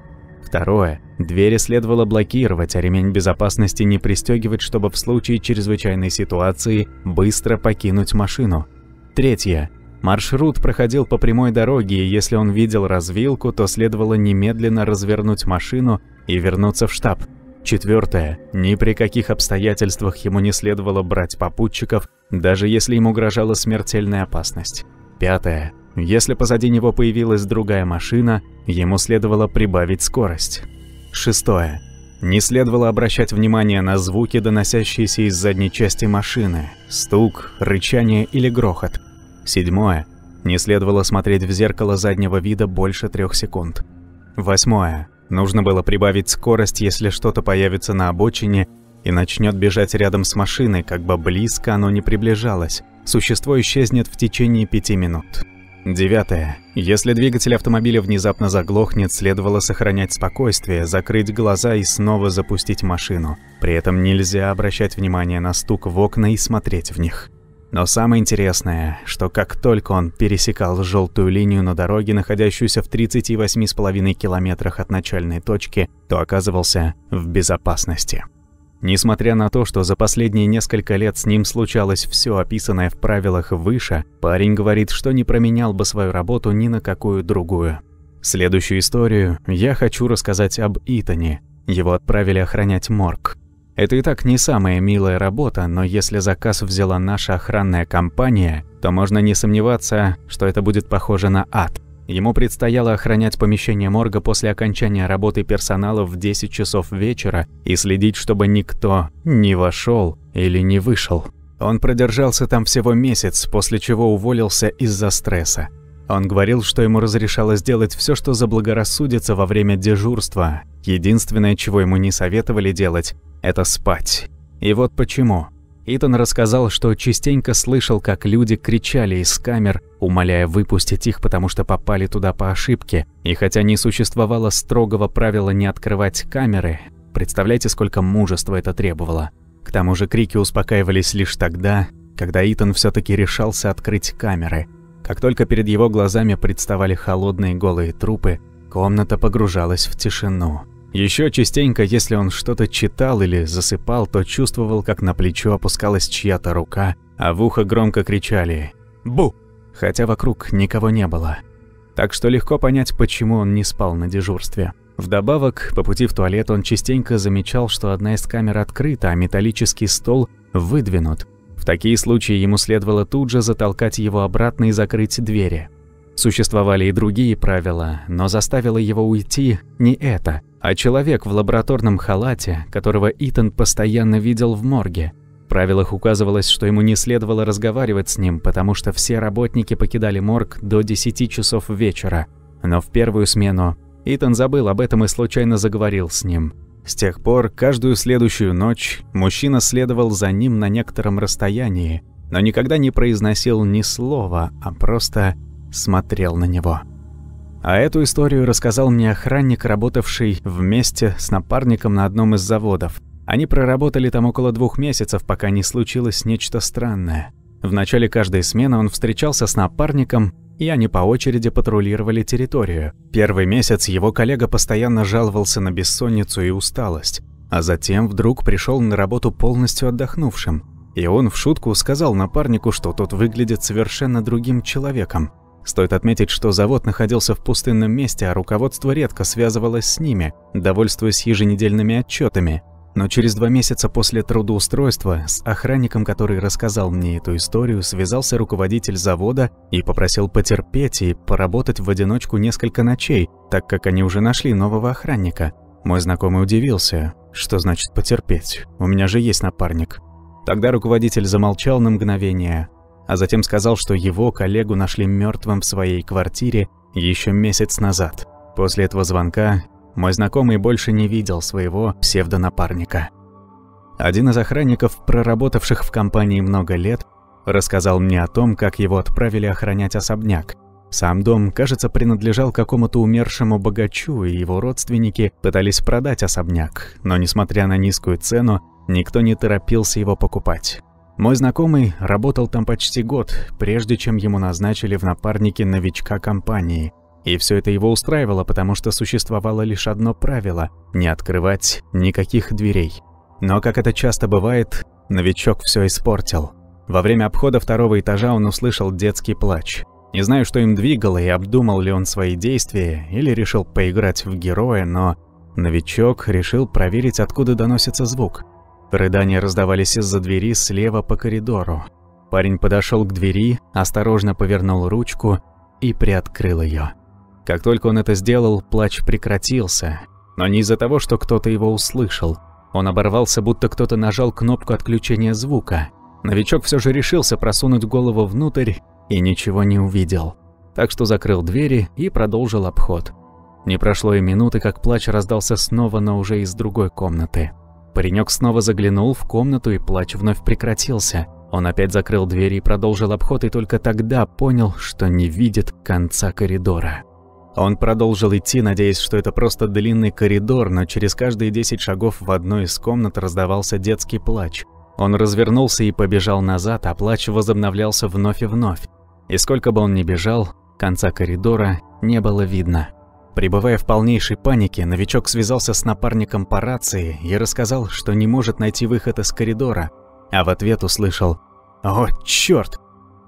Второе. Двери следовало блокировать, а ремень безопасности не пристегивать, чтобы в случае чрезвычайной ситуации быстро покинуть машину. Третье. Маршрут проходил по прямой дороге, и если он видел развилку, то следовало немедленно развернуть машину и вернуться в штаб. Четвертое. Ни при каких обстоятельствах ему не следовало брать попутчиков, даже если им угрожала смертельная опасность. Пятое. Если позади него появилась другая машина, ему следовало прибавить скорость. Шестое. Не следовало обращать внимание на звуки, доносящиеся из задней части машины, стук, рычание или грохот. Седьмое. Не следовало смотреть в зеркало заднего вида больше трех секунд. Восьмое. Нужно было прибавить скорость, если что-то появится на обочине и начнет бежать рядом с машиной, как бы близко оно не приближалось. Существо исчезнет в течение пяти минут. Девятое. Если двигатель автомобиля внезапно заглохнет, следовало сохранять спокойствие, закрыть глаза и снова запустить машину. При этом нельзя обращать внимание на стук в окна и смотреть в них. Но самое интересное, что как только он пересекал желтую линию на дороге, находящуюся в 38,5 километрах от начальной точки, то оказывался в безопасности. Несмотря на то, что за последние несколько лет с ним случалось все описанное в правилах выше, парень говорит, что не променял бы свою работу ни на какую другую. Следующую историю я хочу рассказать об Итане. Его отправили охранять морг. Это и так не самая милая работа, но если заказ взяла наша охранная компания, то можно не сомневаться, что это будет похоже на ад. Ему предстояло охранять помещение морга после окончания работы персонала в 10 часов вечера и следить, чтобы никто не вошел или не вышел. Он продержался там всего месяц, после чего уволился из-за стресса. Он говорил, что ему разрешалось делать все, что заблагорассудится во время дежурства. Единственное, чего ему не советовали делать – это спать. И вот почему. Итан рассказал, что частенько слышал, как люди кричали из камер, умоляя выпустить их, потому что попали туда по ошибке. И хотя не существовало строгого правила не открывать камеры, представляете, сколько мужества это требовало. К тому же крики успокаивались лишь тогда, когда Итан все таки решался открыть камеры. Как только перед его глазами представали холодные голые трупы, комната погружалась в тишину. Еще частенько, если он что-то читал или засыпал, то чувствовал, как на плечо опускалась чья-то рука, а в ухо громко кричали «Бу!», хотя вокруг никого не было. Так что легко понять, почему он не спал на дежурстве. Вдобавок, по пути в туалет он частенько замечал, что одна из камер открыта, а металлический стол выдвинут. В такие случаи ему следовало тут же затолкать его обратно и закрыть двери. Существовали и другие правила, но заставило его уйти не это, а человек в лабораторном халате, которого Итан постоянно видел в морге. В правилах указывалось, что ему не следовало разговаривать с ним, потому что все работники покидали морг до 10 часов вечера. Но в первую смену Итан забыл об этом и случайно заговорил с ним. С тех пор каждую следующую ночь мужчина следовал за ним на некотором расстоянии, но никогда не произносил ни слова, а просто смотрел на него. А эту историю рассказал мне охранник, работавший вместе с напарником на одном из заводов. Они проработали там около двух месяцев, пока не случилось нечто странное. В начале каждой смены он встречался с напарником, и они по очереди патрулировали территорию. Первый месяц его коллега постоянно жаловался на бессонницу и усталость, а затем вдруг пришел на работу полностью отдохнувшим. И он в шутку сказал напарнику, что тот выглядит совершенно другим человеком. Стоит отметить, что завод находился в пустынном месте, а руководство редко связывалось с ними, довольствуясь еженедельными отчетами. Но через два месяца после трудоустройства с охранником, который рассказал мне эту историю, связался руководитель завода и попросил потерпеть и поработать в одиночку несколько ночей, так как они уже нашли нового охранника. Мой знакомый удивился. «Что значит потерпеть? У меня же есть напарник». Тогда руководитель замолчал на мгновение, а затем сказал, что его коллегу нашли мертвым в своей квартире еще месяц назад. После этого звонка мой знакомый больше не видел своего псевдонапарника. Один из охранников, проработавших в компании много лет, рассказал мне о том, как его отправили охранять особняк. Сам дом, кажется, принадлежал какому-то умершему богачу, и его родственники пытались продать особняк, но несмотря на низкую цену, никто не торопился его покупать. Мой знакомый работал там почти год, прежде чем ему назначили в напарники новичка компании. И все это его устраивало, потому что существовало лишь одно правило – не открывать никаких дверей. Но, как это часто бывает, новичок все испортил. Во время обхода второго этажа он услышал детский плач. Не знаю, что им двигало и обдумал ли он свои действия, или решил поиграть в героя, но новичок решил проверить, откуда доносится звук – Рыдания раздавались из-за двери слева по коридору. Парень подошел к двери, осторожно повернул ручку и приоткрыл ее. Как только он это сделал, плач прекратился, но не из-за того, что кто-то его услышал. Он оборвался, будто кто-то нажал кнопку отключения звука. Новичок все же решился просунуть голову внутрь и ничего не увидел. Так что закрыл двери и продолжил обход. Не прошло и минуты, как плач раздался снова, но уже из другой комнаты. Паренек снова заглянул в комнату, и плач вновь прекратился. Он опять закрыл дверь и продолжил обход, и только тогда понял, что не видит конца коридора. Он продолжил идти, надеясь, что это просто длинный коридор, но через каждые 10 шагов в одной из комнат раздавался детский плач. Он развернулся и побежал назад, а плач возобновлялся вновь и вновь. И сколько бы он ни бежал, конца коридора не было видно. Пребывая в полнейшей панике, новичок связался с напарником по рации и рассказал, что не может найти выход из коридора, а в ответ услышал «О, чёрт!».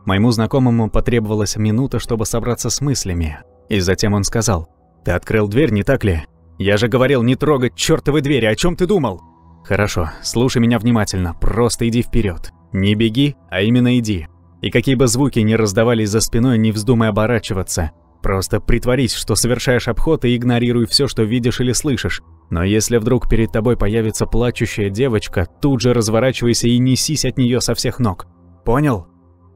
Моему знакомому потребовалась минута, чтобы собраться с мыслями, и затем он сказал «Ты открыл дверь, не так ли? Я же говорил не трогать чёртовы двери, о чём ты думал?» «Хорошо, слушай меня внимательно, просто иди вперед, Не беги, а именно иди. И какие бы звуки ни раздавались за спиной, не вздумай оборачиваться». Просто притворись, что совершаешь обход и игнорируй все, что видишь или слышишь. Но если вдруг перед тобой появится плачущая девочка, тут же разворачивайся и несись от нее со всех ног. Понял?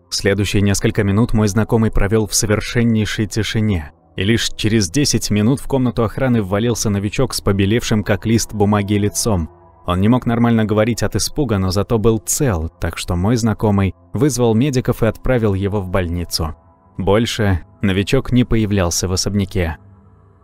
Следующие несколько минут мой знакомый провел в совершеннейшей тишине. И лишь через 10 минут в комнату охраны ввалился новичок с побелевшим как лист бумаги лицом. Он не мог нормально говорить от испуга, но зато был цел, так что мой знакомый вызвал медиков и отправил его в больницу. Больше новичок не появлялся в особняке.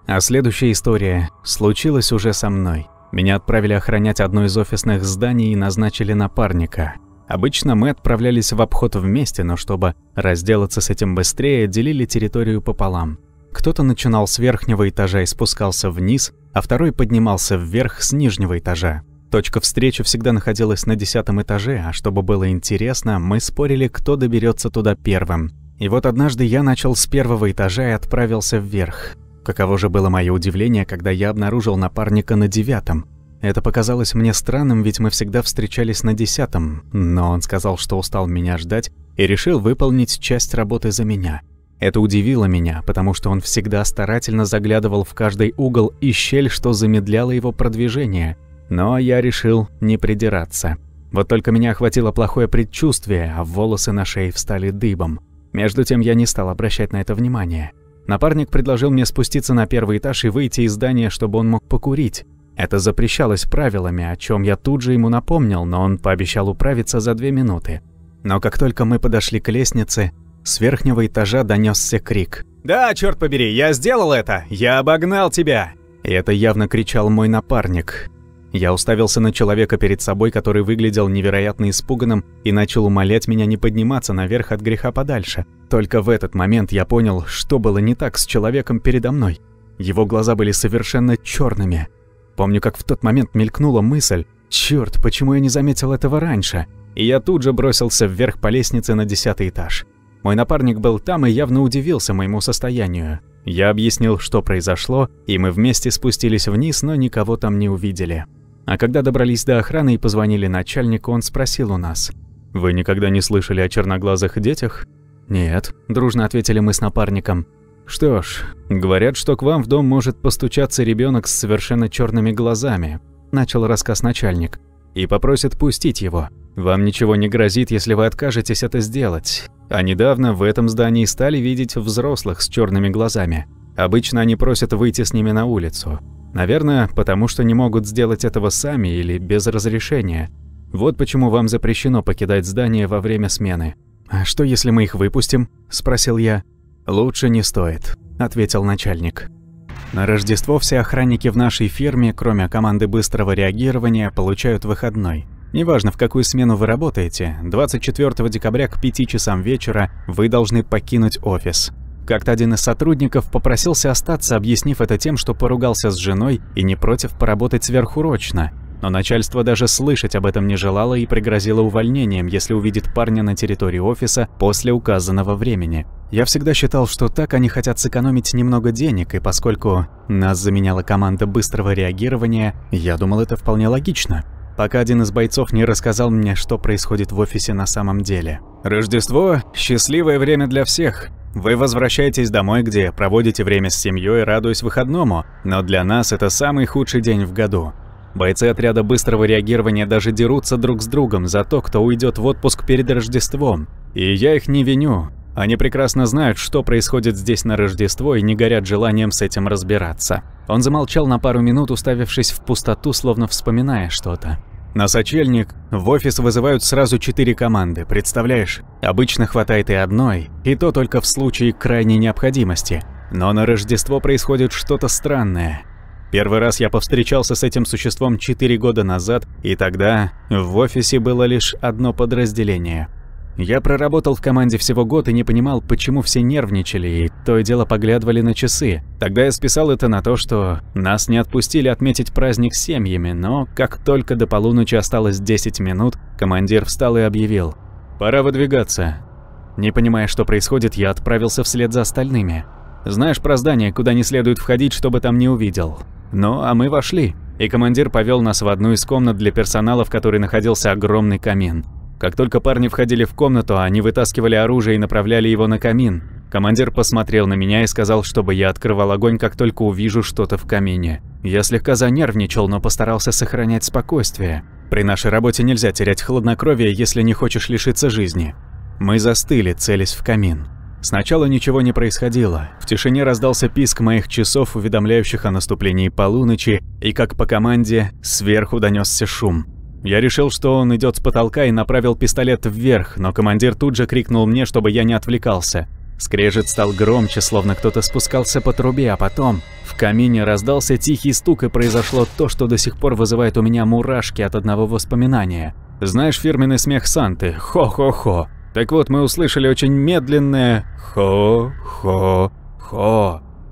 А следующая история случилась уже со мной. Меня отправили охранять одно из офисных зданий и назначили напарника. Обычно мы отправлялись в обход вместе, но чтобы разделаться с этим быстрее, делили территорию пополам. Кто-то начинал с верхнего этажа и спускался вниз, а второй поднимался вверх с нижнего этажа. Точка встречи всегда находилась на десятом этаже, а чтобы было интересно, мы спорили, кто доберется туда первым. И вот однажды я начал с первого этажа и отправился вверх. Каково же было мое удивление, когда я обнаружил напарника на девятом. Это показалось мне странным, ведь мы всегда встречались на десятом, но он сказал, что устал меня ждать и решил выполнить часть работы за меня. Это удивило меня, потому что он всегда старательно заглядывал в каждый угол и щель, что замедляло его продвижение. Но я решил не придираться. Вот только меня охватило плохое предчувствие, а волосы на шее встали дыбом. Между тем я не стал обращать на это внимание. Напарник предложил мне спуститься на первый этаж и выйти из здания, чтобы он мог покурить. Это запрещалось правилами, о чем я тут же ему напомнил, но он пообещал управиться за две минуты. Но как только мы подошли к лестнице, с верхнего этажа донесся крик. «Да, черт побери, я сделал это! Я обогнал тебя!» И это явно кричал мой напарник. Я уставился на человека перед собой, который выглядел невероятно испуганным и начал умолять меня не подниматься наверх от греха подальше. Только в этот момент я понял, что было не так с человеком передо мной. Его глаза были совершенно черными. Помню, как в тот момент мелькнула мысль «Чёрт, почему я не заметил этого раньше?» И я тут же бросился вверх по лестнице на десятый этаж. Мой напарник был там и явно удивился моему состоянию. Я объяснил, что произошло, и мы вместе спустились вниз, но никого там не увидели. А когда добрались до охраны и позвонили начальнику, он спросил у нас. «Вы никогда не слышали о черноглазых детях?» «Нет», – дружно ответили мы с напарником. «Что ж, говорят, что к вам в дом может постучаться ребенок с совершенно черными глазами», – начал рассказ начальник. «И попросит пустить его. Вам ничего не грозит, если вы откажетесь это сделать. А недавно в этом здании стали видеть взрослых с черными глазами. Обычно они просят выйти с ними на улицу. Наверное, потому что не могут сделать этого сами или без разрешения. Вот почему вам запрещено покидать здание во время смены. «А что, если мы их выпустим?» – спросил я. «Лучше не стоит», – ответил начальник. На Рождество все охранники в нашей фирме, кроме команды быстрого реагирования, получают выходной. Неважно, в какую смену вы работаете, 24 декабря к 5 часам вечера вы должны покинуть офис. Как-то один из сотрудников попросился остаться, объяснив это тем, что поругался с женой и не против поработать сверхурочно. Но начальство даже слышать об этом не желало и пригрозило увольнением, если увидит парня на территории офиса после указанного времени. Я всегда считал, что так они хотят сэкономить немного денег, и поскольку нас заменяла команда быстрого реагирования, я думал это вполне логично пока один из бойцов не рассказал мне, что происходит в офисе на самом деле. Рождество – счастливое время для всех. Вы возвращаетесь домой, где проводите время с семьей, радуясь выходному, но для нас это самый худший день в году. Бойцы отряда быстрого реагирования даже дерутся друг с другом за то, кто уйдет в отпуск перед Рождеством. И я их не виню. Они прекрасно знают, что происходит здесь на Рождество и не горят желанием с этим разбираться. Он замолчал на пару минут, уставившись в пустоту, словно вспоминая что-то. На сочельник в офис вызывают сразу четыре команды, представляешь? Обычно хватает и одной, и то только в случае крайней необходимости. Но на Рождество происходит что-то странное. Первый раз я повстречался с этим существом четыре года назад, и тогда в офисе было лишь одно подразделение – я проработал в команде всего год и не понимал, почему все нервничали и то и дело поглядывали на часы. Тогда я списал это на то, что нас не отпустили отметить праздник с семьями, но как только до полуночи осталось 10 минут, командир встал и объявил «Пора выдвигаться». Не понимая, что происходит, я отправился вслед за остальными. Знаешь про здание, куда не следует входить, чтобы там не увидел. Ну, а мы вошли, и командир повел нас в одну из комнат для персонала, в которой находился огромный камин. Как только парни входили в комнату, они вытаскивали оружие и направляли его на камин. Командир посмотрел на меня и сказал, чтобы я открывал огонь, как только увижу что-то в камине. Я слегка занервничал, но постарался сохранять спокойствие. При нашей работе нельзя терять хладнокровие, если не хочешь лишиться жизни. Мы застыли, целясь в камин. Сначала ничего не происходило. В тишине раздался писк моих часов, уведомляющих о наступлении полуночи, и как по команде сверху донесся шум. Я решил, что он идет с потолка и направил пистолет вверх, но командир тут же крикнул мне, чтобы я не отвлекался. Скрежет стал громче, словно кто-то спускался по трубе, а потом в камине раздался тихий стук и произошло то, что до сих пор вызывает у меня мурашки от одного воспоминания. Знаешь фирменный смех Санты? Хо-хо-хо. Так вот, мы услышали очень медленное хо-хо-хо.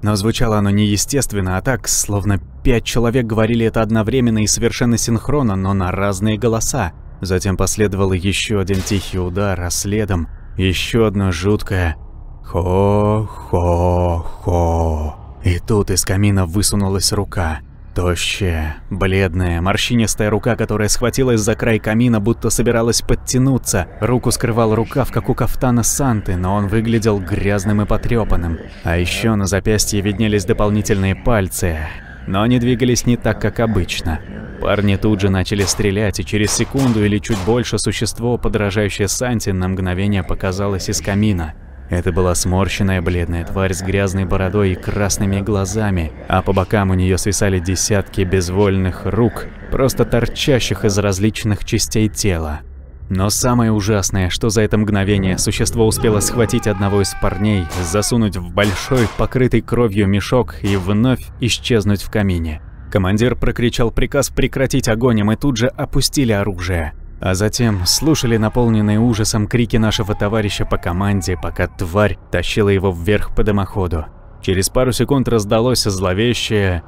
Но звучало оно неестественно, а так, словно пять человек говорили это одновременно и совершенно синхронно, но на разные голоса. Затем последовал еще один тихий удар, а следом еще одно жуткое «хо-хо-хо». И тут из камина высунулась рука. Тощая, бледная, морщинистая рука, которая схватилась за край камина, будто собиралась подтянуться. Руку скрывал рукав, как у кафтана Санты, но он выглядел грязным и потрепанным. А еще на запястье виднелись дополнительные пальцы, но они двигались не так, как обычно. Парни тут же начали стрелять, и через секунду или чуть больше существо, подражающее Санте, на мгновение показалось из камина. Это была сморщенная бледная тварь с грязной бородой и красными глазами, а по бокам у нее свисали десятки безвольных рук, просто торчащих из различных частей тела. Но самое ужасное, что за это мгновение существо успело схватить одного из парней, засунуть в большой, покрытый кровью мешок и вновь исчезнуть в камине. Командир прокричал приказ прекратить огонь, и мы тут же опустили оружие а затем слушали наполненные ужасом крики нашего товарища по команде, пока тварь тащила его вверх по дымоходу. Через пару секунд раздалось зловещее,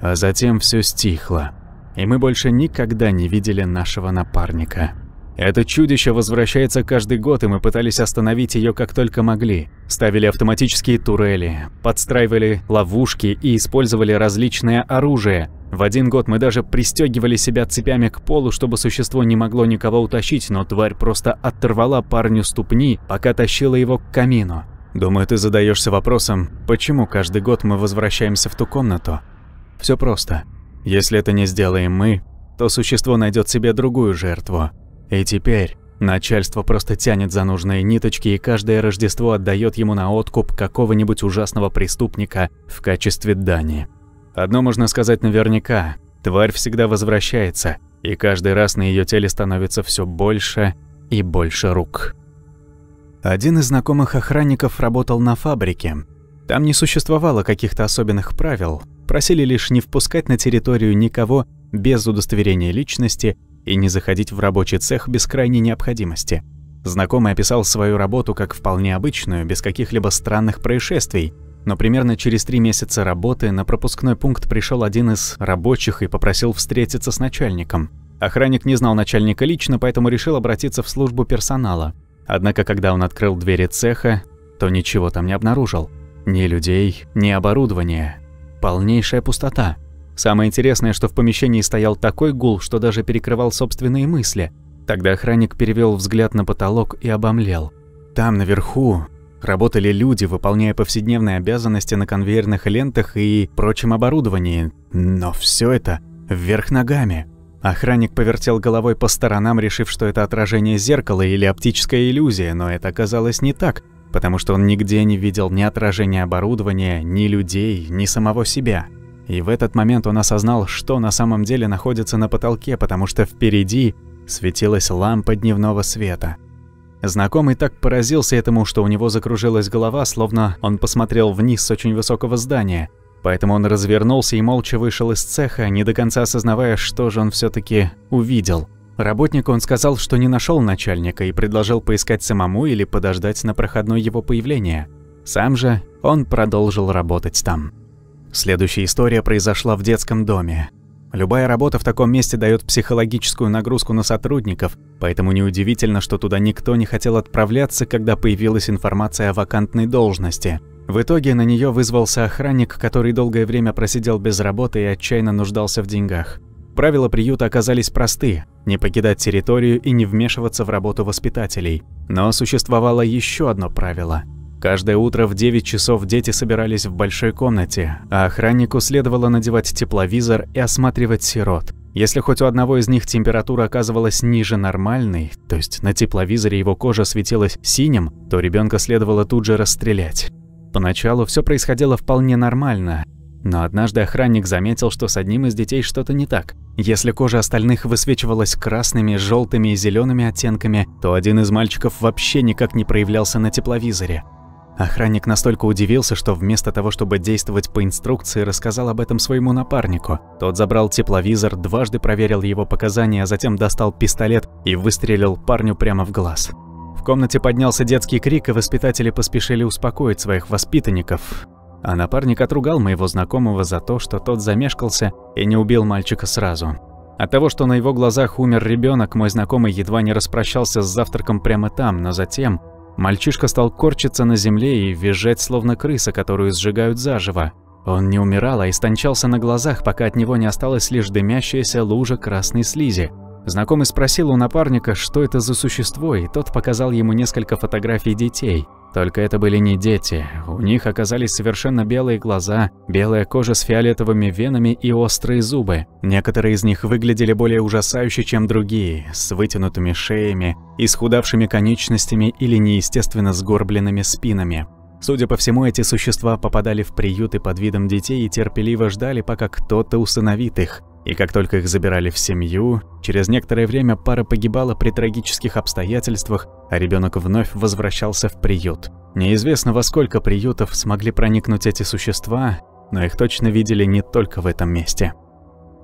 а затем все стихло, и мы больше никогда не видели нашего напарника. Это чудище возвращается каждый год, и мы пытались остановить ее как только могли. Ставили автоматические турели, подстраивали ловушки и использовали различное оружие, в один год мы даже пристегивали себя цепями к полу, чтобы существо не могло никого утащить, но тварь просто оторвала парню ступни, пока тащила его к камину. Думаю, ты задаешься вопросом, почему каждый год мы возвращаемся в ту комнату? Все просто. Если это не сделаем мы, то существо найдет себе другую жертву. И теперь начальство просто тянет за нужные ниточки, и каждое Рождество отдает ему на откуп какого-нибудь ужасного преступника в качестве дани. Одно можно сказать наверняка – тварь всегда возвращается, и каждый раз на ее теле становится все больше и больше рук. Один из знакомых охранников работал на фабрике. Там не существовало каких-то особенных правил, просили лишь не впускать на территорию никого без удостоверения личности и не заходить в рабочий цех без крайней необходимости. Знакомый описал свою работу как вполне обычную, без каких-либо странных происшествий – но примерно через три месяца работы на пропускной пункт пришел один из рабочих и попросил встретиться с начальником. Охранник не знал начальника лично, поэтому решил обратиться в службу персонала. Однако, когда он открыл двери цеха, то ничего там не обнаружил. Ни людей, ни оборудования. Полнейшая пустота. Самое интересное, что в помещении стоял такой гул, что даже перекрывал собственные мысли. Тогда охранник перевел взгляд на потолок и обомлел. Там наверху Работали люди, выполняя повседневные обязанности на конвейерных лентах и прочем оборудовании, но все это вверх ногами. Охранник повертел головой по сторонам, решив, что это отражение зеркала или оптическая иллюзия, но это оказалось не так, потому что он нигде не видел ни отражения оборудования, ни людей, ни самого себя. И в этот момент он осознал, что на самом деле находится на потолке, потому что впереди светилась лампа дневного света – Знакомый так поразился этому, что у него закружилась голова, словно он посмотрел вниз с очень высокого здания. Поэтому он развернулся и молча вышел из цеха, не до конца осознавая, что же он все таки увидел. Работнику он сказал, что не нашел начальника и предложил поискать самому или подождать на проходной его появления. Сам же он продолжил работать там. Следующая история произошла в детском доме. Любая работа в таком месте дает психологическую нагрузку на сотрудников, поэтому неудивительно, что туда никто не хотел отправляться, когда появилась информация о вакантной должности. В итоге на нее вызвался охранник, который долгое время просидел без работы и отчаянно нуждался в деньгах. Правила приюта оказались просты – не покидать территорию и не вмешиваться в работу воспитателей. Но существовало еще одно правило – Каждое утро в 9 часов дети собирались в большой комнате, а охраннику следовало надевать тепловизор и осматривать сирот. Если хоть у одного из них температура оказывалась ниже нормальной, то есть на тепловизоре его кожа светилась синим, то ребенка следовало тут же расстрелять. Поначалу все происходило вполне нормально, но однажды охранник заметил, что с одним из детей что-то не так. Если кожа остальных высвечивалась красными, желтыми и зелеными оттенками, то один из мальчиков вообще никак не проявлялся на тепловизоре. Охранник настолько удивился, что вместо того, чтобы действовать по инструкции, рассказал об этом своему напарнику. Тот забрал тепловизор, дважды проверил его показания, а затем достал пистолет и выстрелил парню прямо в глаз. В комнате поднялся детский крик, и воспитатели поспешили успокоить своих воспитанников. А напарник отругал моего знакомого за то, что тот замешкался и не убил мальчика сразу. От того, что на его глазах умер ребенок, мой знакомый едва не распрощался с завтраком прямо там, но затем Мальчишка стал корчиться на земле и визжать, словно крыса, которую сжигают заживо. Он не умирал, а истончался на глазах, пока от него не осталась лишь дымящаяся лужа красной слизи. Знакомый спросил у напарника, что это за существо, и тот показал ему несколько фотографий детей. Только это были не дети, у них оказались совершенно белые глаза, белая кожа с фиолетовыми венами и острые зубы. Некоторые из них выглядели более ужасающе, чем другие, с вытянутыми шеями, исхудавшими конечностями или неестественно сгорбленными спинами. Судя по всему, эти существа попадали в приюты под видом детей и терпеливо ждали, пока кто-то усыновит их. И как только их забирали в семью, через некоторое время пара погибала при трагических обстоятельствах, а ребенок вновь возвращался в приют. Неизвестно, во сколько приютов смогли проникнуть эти существа, но их точно видели не только в этом месте.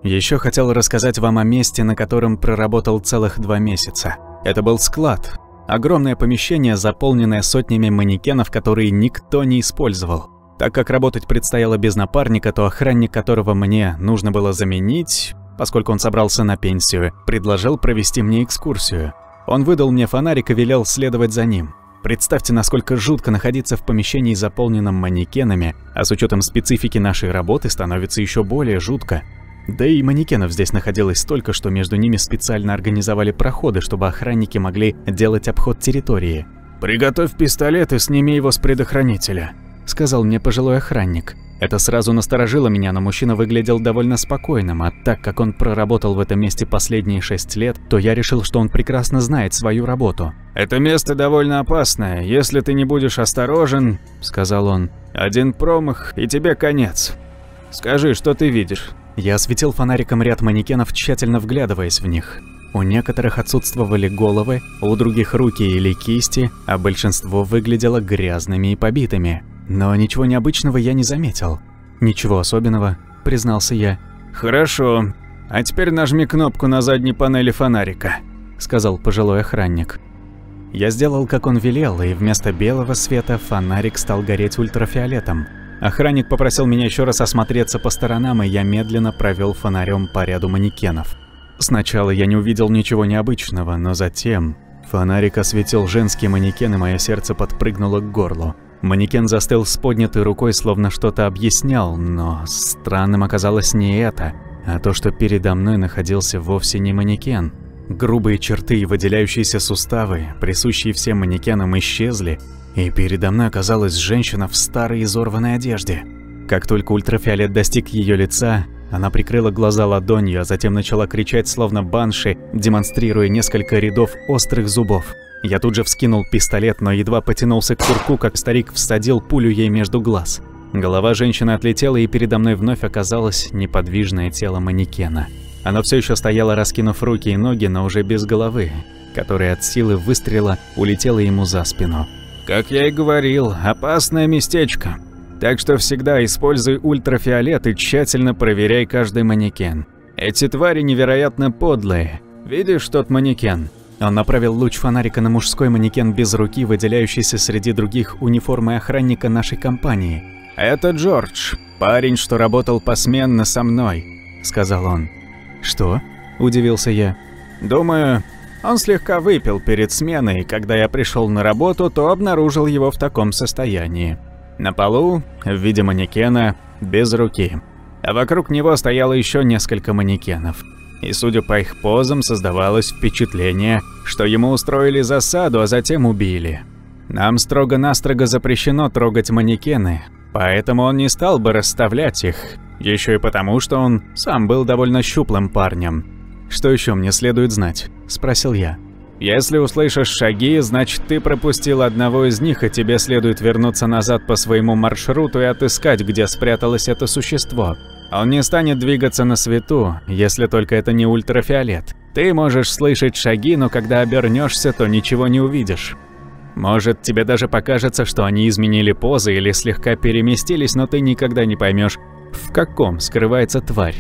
Еще хотел рассказать вам о месте, на котором проработал целых два месяца. Это был склад. Огромное помещение, заполненное сотнями манекенов, которые никто не использовал. Так как работать предстояло без напарника, то охранник, которого мне нужно было заменить, поскольку он собрался на пенсию, предложил провести мне экскурсию. Он выдал мне фонарик и велел следовать за ним. Представьте, насколько жутко находиться в помещении, заполненном манекенами, а с учетом специфики нашей работы становится еще более жутко. Да и манекенов здесь находилось столько, что между ними специально организовали проходы, чтобы охранники могли делать обход территории. «Приготовь пистолет и сними его с предохранителя», – сказал мне пожилой охранник. Это сразу насторожило меня, но мужчина выглядел довольно спокойным, а так как он проработал в этом месте последние шесть лет, то я решил, что он прекрасно знает свою работу. «Это место довольно опасное, если ты не будешь осторожен», – сказал он. «Один промах, и тебе конец. Скажи, что ты видишь?» Я осветил фонариком ряд манекенов, тщательно вглядываясь в них. У некоторых отсутствовали головы, у других руки или кисти, а большинство выглядело грязными и побитыми. Но ничего необычного я не заметил. Ничего особенного, признался я. Хорошо. А теперь нажми кнопку на задней панели фонарика, сказал пожилой охранник. Я сделал, как он велел, и вместо белого света фонарик стал гореть ультрафиолетом. Охранник попросил меня еще раз осмотреться по сторонам, и я медленно провел фонарем по ряду манекенов. Сначала я не увидел ничего необычного, но затем фонарик осветил женский манекен, и мое сердце подпрыгнуло к горлу. Манекен застыл с поднятой рукой, словно что-то объяснял, но странным оказалось не это, а то, что передо мной находился вовсе не манекен. Грубые черты и выделяющиеся суставы, присущие всем манекенам, исчезли, и передо мной оказалась женщина в старой изорванной одежде. Как только ультрафиолет достиг ее лица, она прикрыла глаза ладонью, а затем начала кричать, словно банши, демонстрируя несколько рядов острых зубов. Я тут же вскинул пистолет, но едва потянулся к курку, как старик всадил пулю ей между глаз. Голова женщины отлетела, и передо мной вновь оказалось неподвижное тело манекена. Оно все еще стояло, раскинув руки и ноги, но уже без головы, которая от силы выстрела улетела ему за спину. «Как я и говорил, опасное местечко. Так что всегда используй ультрафиолет и тщательно проверяй каждый манекен. Эти твари невероятно подлые. Видишь тот манекен?» Он направил луч фонарика на мужской манекен без руки, выделяющийся среди других униформы охранника нашей компании. «Это Джордж, парень, что работал посменно со мной», — сказал он. «Что?» — удивился я. «Думаю, он слегка выпил перед сменой, и когда я пришел на работу, то обнаружил его в таком состоянии. На полу, в виде манекена, без руки. А вокруг него стояло еще несколько манекенов и, судя по их позам, создавалось впечатление, что ему устроили засаду, а затем убили. Нам строго-настрого запрещено трогать манекены, поэтому он не стал бы расставлять их, еще и потому, что он сам был довольно щуплым парнем. «Что еще мне следует знать?» – спросил я. «Если услышишь шаги, значит, ты пропустил одного из них, и тебе следует вернуться назад по своему маршруту и отыскать, где спряталось это существо», он не станет двигаться на свету, если только это не ультрафиолет. Ты можешь слышать шаги, но когда обернешься, то ничего не увидишь. Может, тебе даже покажется, что они изменили позы или слегка переместились, но ты никогда не поймешь, в каком скрывается тварь.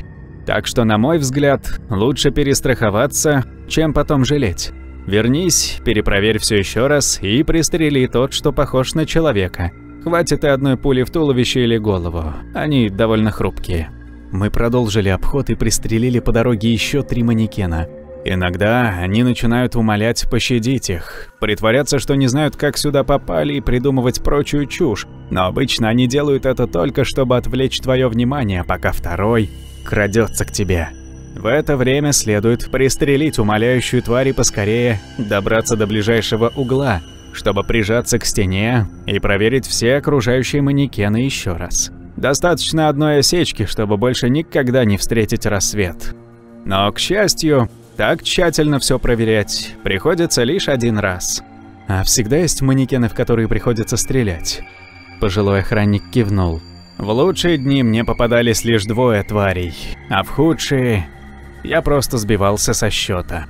Так что, на мой взгляд, лучше перестраховаться, чем потом жалеть. Вернись, перепроверь все еще раз и пристрели тот, что похож на человека. Хватит и одной пули в туловище или голову, они довольно хрупкие. Мы продолжили обход и пристрелили по дороге еще три манекена. Иногда они начинают умолять пощадить их, притворяться, что не знают, как сюда попали, и придумывать прочую чушь, но обычно они делают это только, чтобы отвлечь твое внимание, пока второй крадется к тебе. В это время следует пристрелить умоляющую тварь и поскорее добраться до ближайшего угла, чтобы прижаться к стене и проверить все окружающие манекены еще раз. Достаточно одной осечки, чтобы больше никогда не встретить рассвет. Но, к счастью, так тщательно все проверять приходится лишь один раз. А всегда есть манекены, в которые приходится стрелять. Пожилой охранник кивнул. В лучшие дни мне попадались лишь двое тварей, а в худшие я просто сбивался со счета.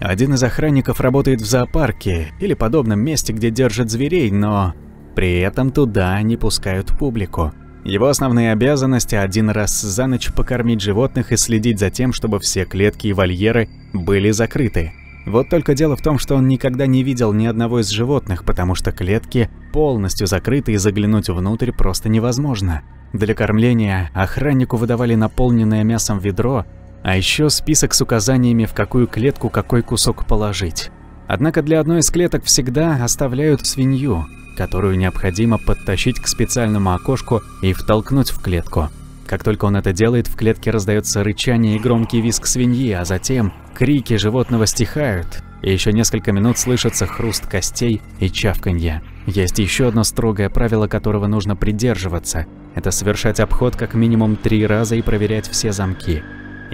Один из охранников работает в зоопарке или подобном месте, где держат зверей, но при этом туда не пускают публику. Его основные обязанности один раз за ночь покормить животных и следить за тем, чтобы все клетки и вольеры были закрыты. Вот только дело в том, что он никогда не видел ни одного из животных, потому что клетки полностью закрыты и заглянуть внутрь просто невозможно. Для кормления охраннику выдавали наполненное мясом ведро, а еще список с указаниями, в какую клетку какой кусок положить. Однако для одной из клеток всегда оставляют свинью, которую необходимо подтащить к специальному окошку и втолкнуть в клетку. Как только он это делает, в клетке раздается рычание и громкий визг свиньи, а затем крики животного стихают, и еще несколько минут слышится хруст костей и чавканье. Есть еще одно строгое правило, которого нужно придерживаться. Это совершать обход как минимум три раза и проверять все замки.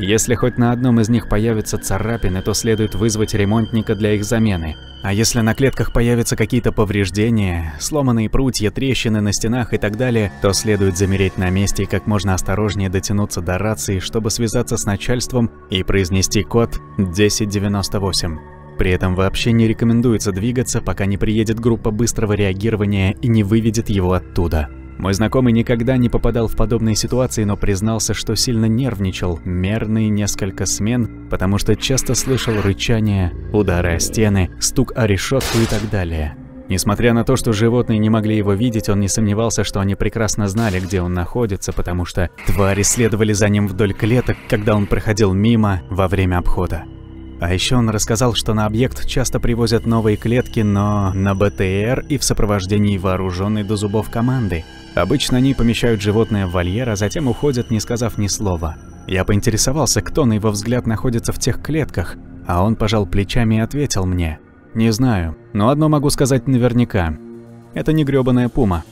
Если хоть на одном из них появятся царапины, то следует вызвать ремонтника для их замены. А если на клетках появятся какие-то повреждения, сломанные прутья, трещины на стенах и так далее, то следует замереть на месте и как можно осторожнее дотянуться до рации, чтобы связаться с начальством и произнести код 1098. При этом вообще не рекомендуется двигаться, пока не приедет группа быстрого реагирования и не выведет его оттуда. Мой знакомый никогда не попадал в подобные ситуации, но признался, что сильно нервничал, мерный несколько смен, потому что часто слышал рычание, удары о стены, стук о решетку и так далее. Несмотря на то, что животные не могли его видеть, он не сомневался, что они прекрасно знали, где он находится, потому что твари следовали за ним вдоль клеток, когда он проходил мимо во время обхода. А еще он рассказал, что на объект часто привозят новые клетки, но на БТР и в сопровождении вооруженной до зубов команды. Обычно они помещают животное в вольер, а затем уходят, не сказав ни слова. Я поинтересовался, кто, на его взгляд, находится в тех клетках, а он пожал плечами и ответил мне. «Не знаю, но одно могу сказать наверняка. Это не грёбаная пума».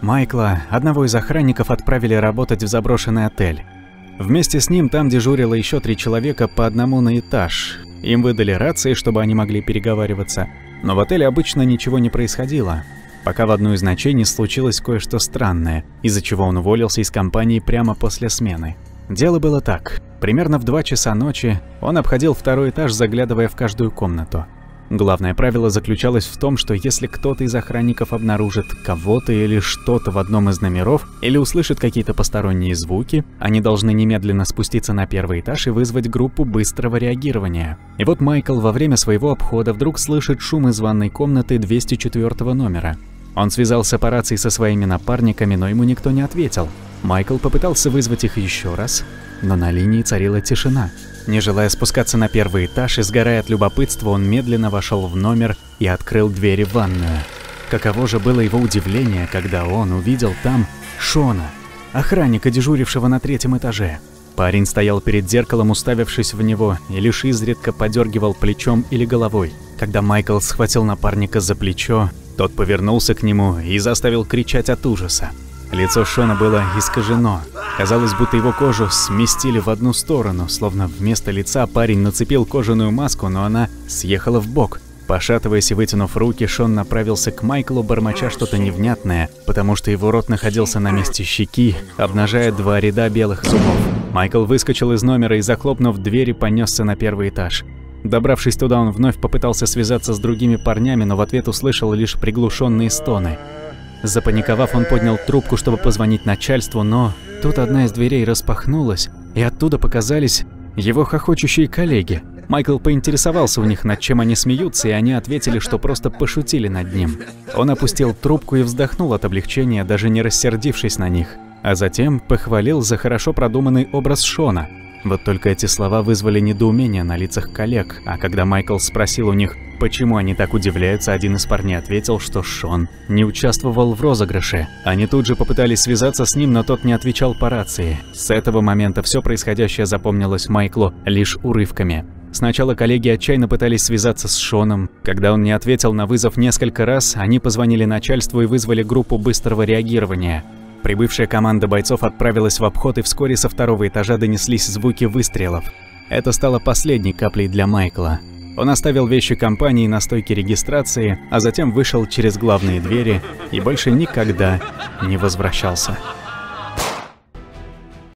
Майкла, одного из охранников, отправили работать в заброшенный отель. Вместе с ним там дежурило еще три человека по одному на этаж. Им выдали рации, чтобы они могли переговариваться. Но в отеле обычно ничего не происходило пока в одну из ночей не случилось кое-что странное, из-за чего он уволился из компании прямо после смены. Дело было так. Примерно в 2 часа ночи он обходил второй этаж, заглядывая в каждую комнату. Главное правило заключалось в том, что если кто-то из охранников обнаружит кого-то или что-то в одном из номеров, или услышит какие-то посторонние звуки, они должны немедленно спуститься на первый этаж и вызвать группу быстрого реагирования. И вот Майкл во время своего обхода вдруг слышит шум из ванной комнаты 204 номера. Он связался по рации со своими напарниками, но ему никто не ответил. Майкл попытался вызвать их еще раз, но на линии царила тишина. Не желая спускаться на первый этаж и сгорая от любопытства, он медленно вошел в номер и открыл двери в ванную. Каково же было его удивление, когда он увидел там Шона, охранника, дежурившего на третьем этаже. Парень стоял перед зеркалом, уставившись в него, и лишь изредка подергивал плечом или головой. Когда Майкл схватил напарника за плечо, тот повернулся к нему и заставил кричать от ужаса. Лицо Шона было искажено. Казалось, будто его кожу сместили в одну сторону, словно вместо лица парень нацепил кожаную маску, но она съехала в бок. Пошатываясь и вытянув руки, Шон направился к Майклу, бормоча что-то невнятное, потому что его рот находился на месте щеки, обнажая два ряда белых зубов. Майкл выскочил из номера и, захлопнув двери, понесся на первый этаж. Добравшись туда, он вновь попытался связаться с другими парнями, но в ответ услышал лишь приглушенные стоны. Запаниковав, он поднял трубку, чтобы позвонить начальству, но тут одна из дверей распахнулась, и оттуда показались его хохочущие коллеги. Майкл поинтересовался у них, над чем они смеются, и они ответили, что просто пошутили над ним. Он опустил трубку и вздохнул от облегчения, даже не рассердившись на них. А затем похвалил за хорошо продуманный образ Шона, вот только эти слова вызвали недоумение на лицах коллег, а когда Майкл спросил у них, почему они так удивляются, один из парней ответил, что Шон не участвовал в розыгрыше. Они тут же попытались связаться с ним, но тот не отвечал по рации. С этого момента все происходящее запомнилось Майклу лишь урывками. Сначала коллеги отчаянно пытались связаться с Шоном. Когда он не ответил на вызов несколько раз, они позвонили начальству и вызвали группу быстрого реагирования. Прибывшая команда бойцов отправилась в обход, и вскоре со второго этажа донеслись звуки выстрелов. Это стало последней каплей для Майкла. Он оставил вещи компании на стойке регистрации, а затем вышел через главные двери и больше никогда не возвращался.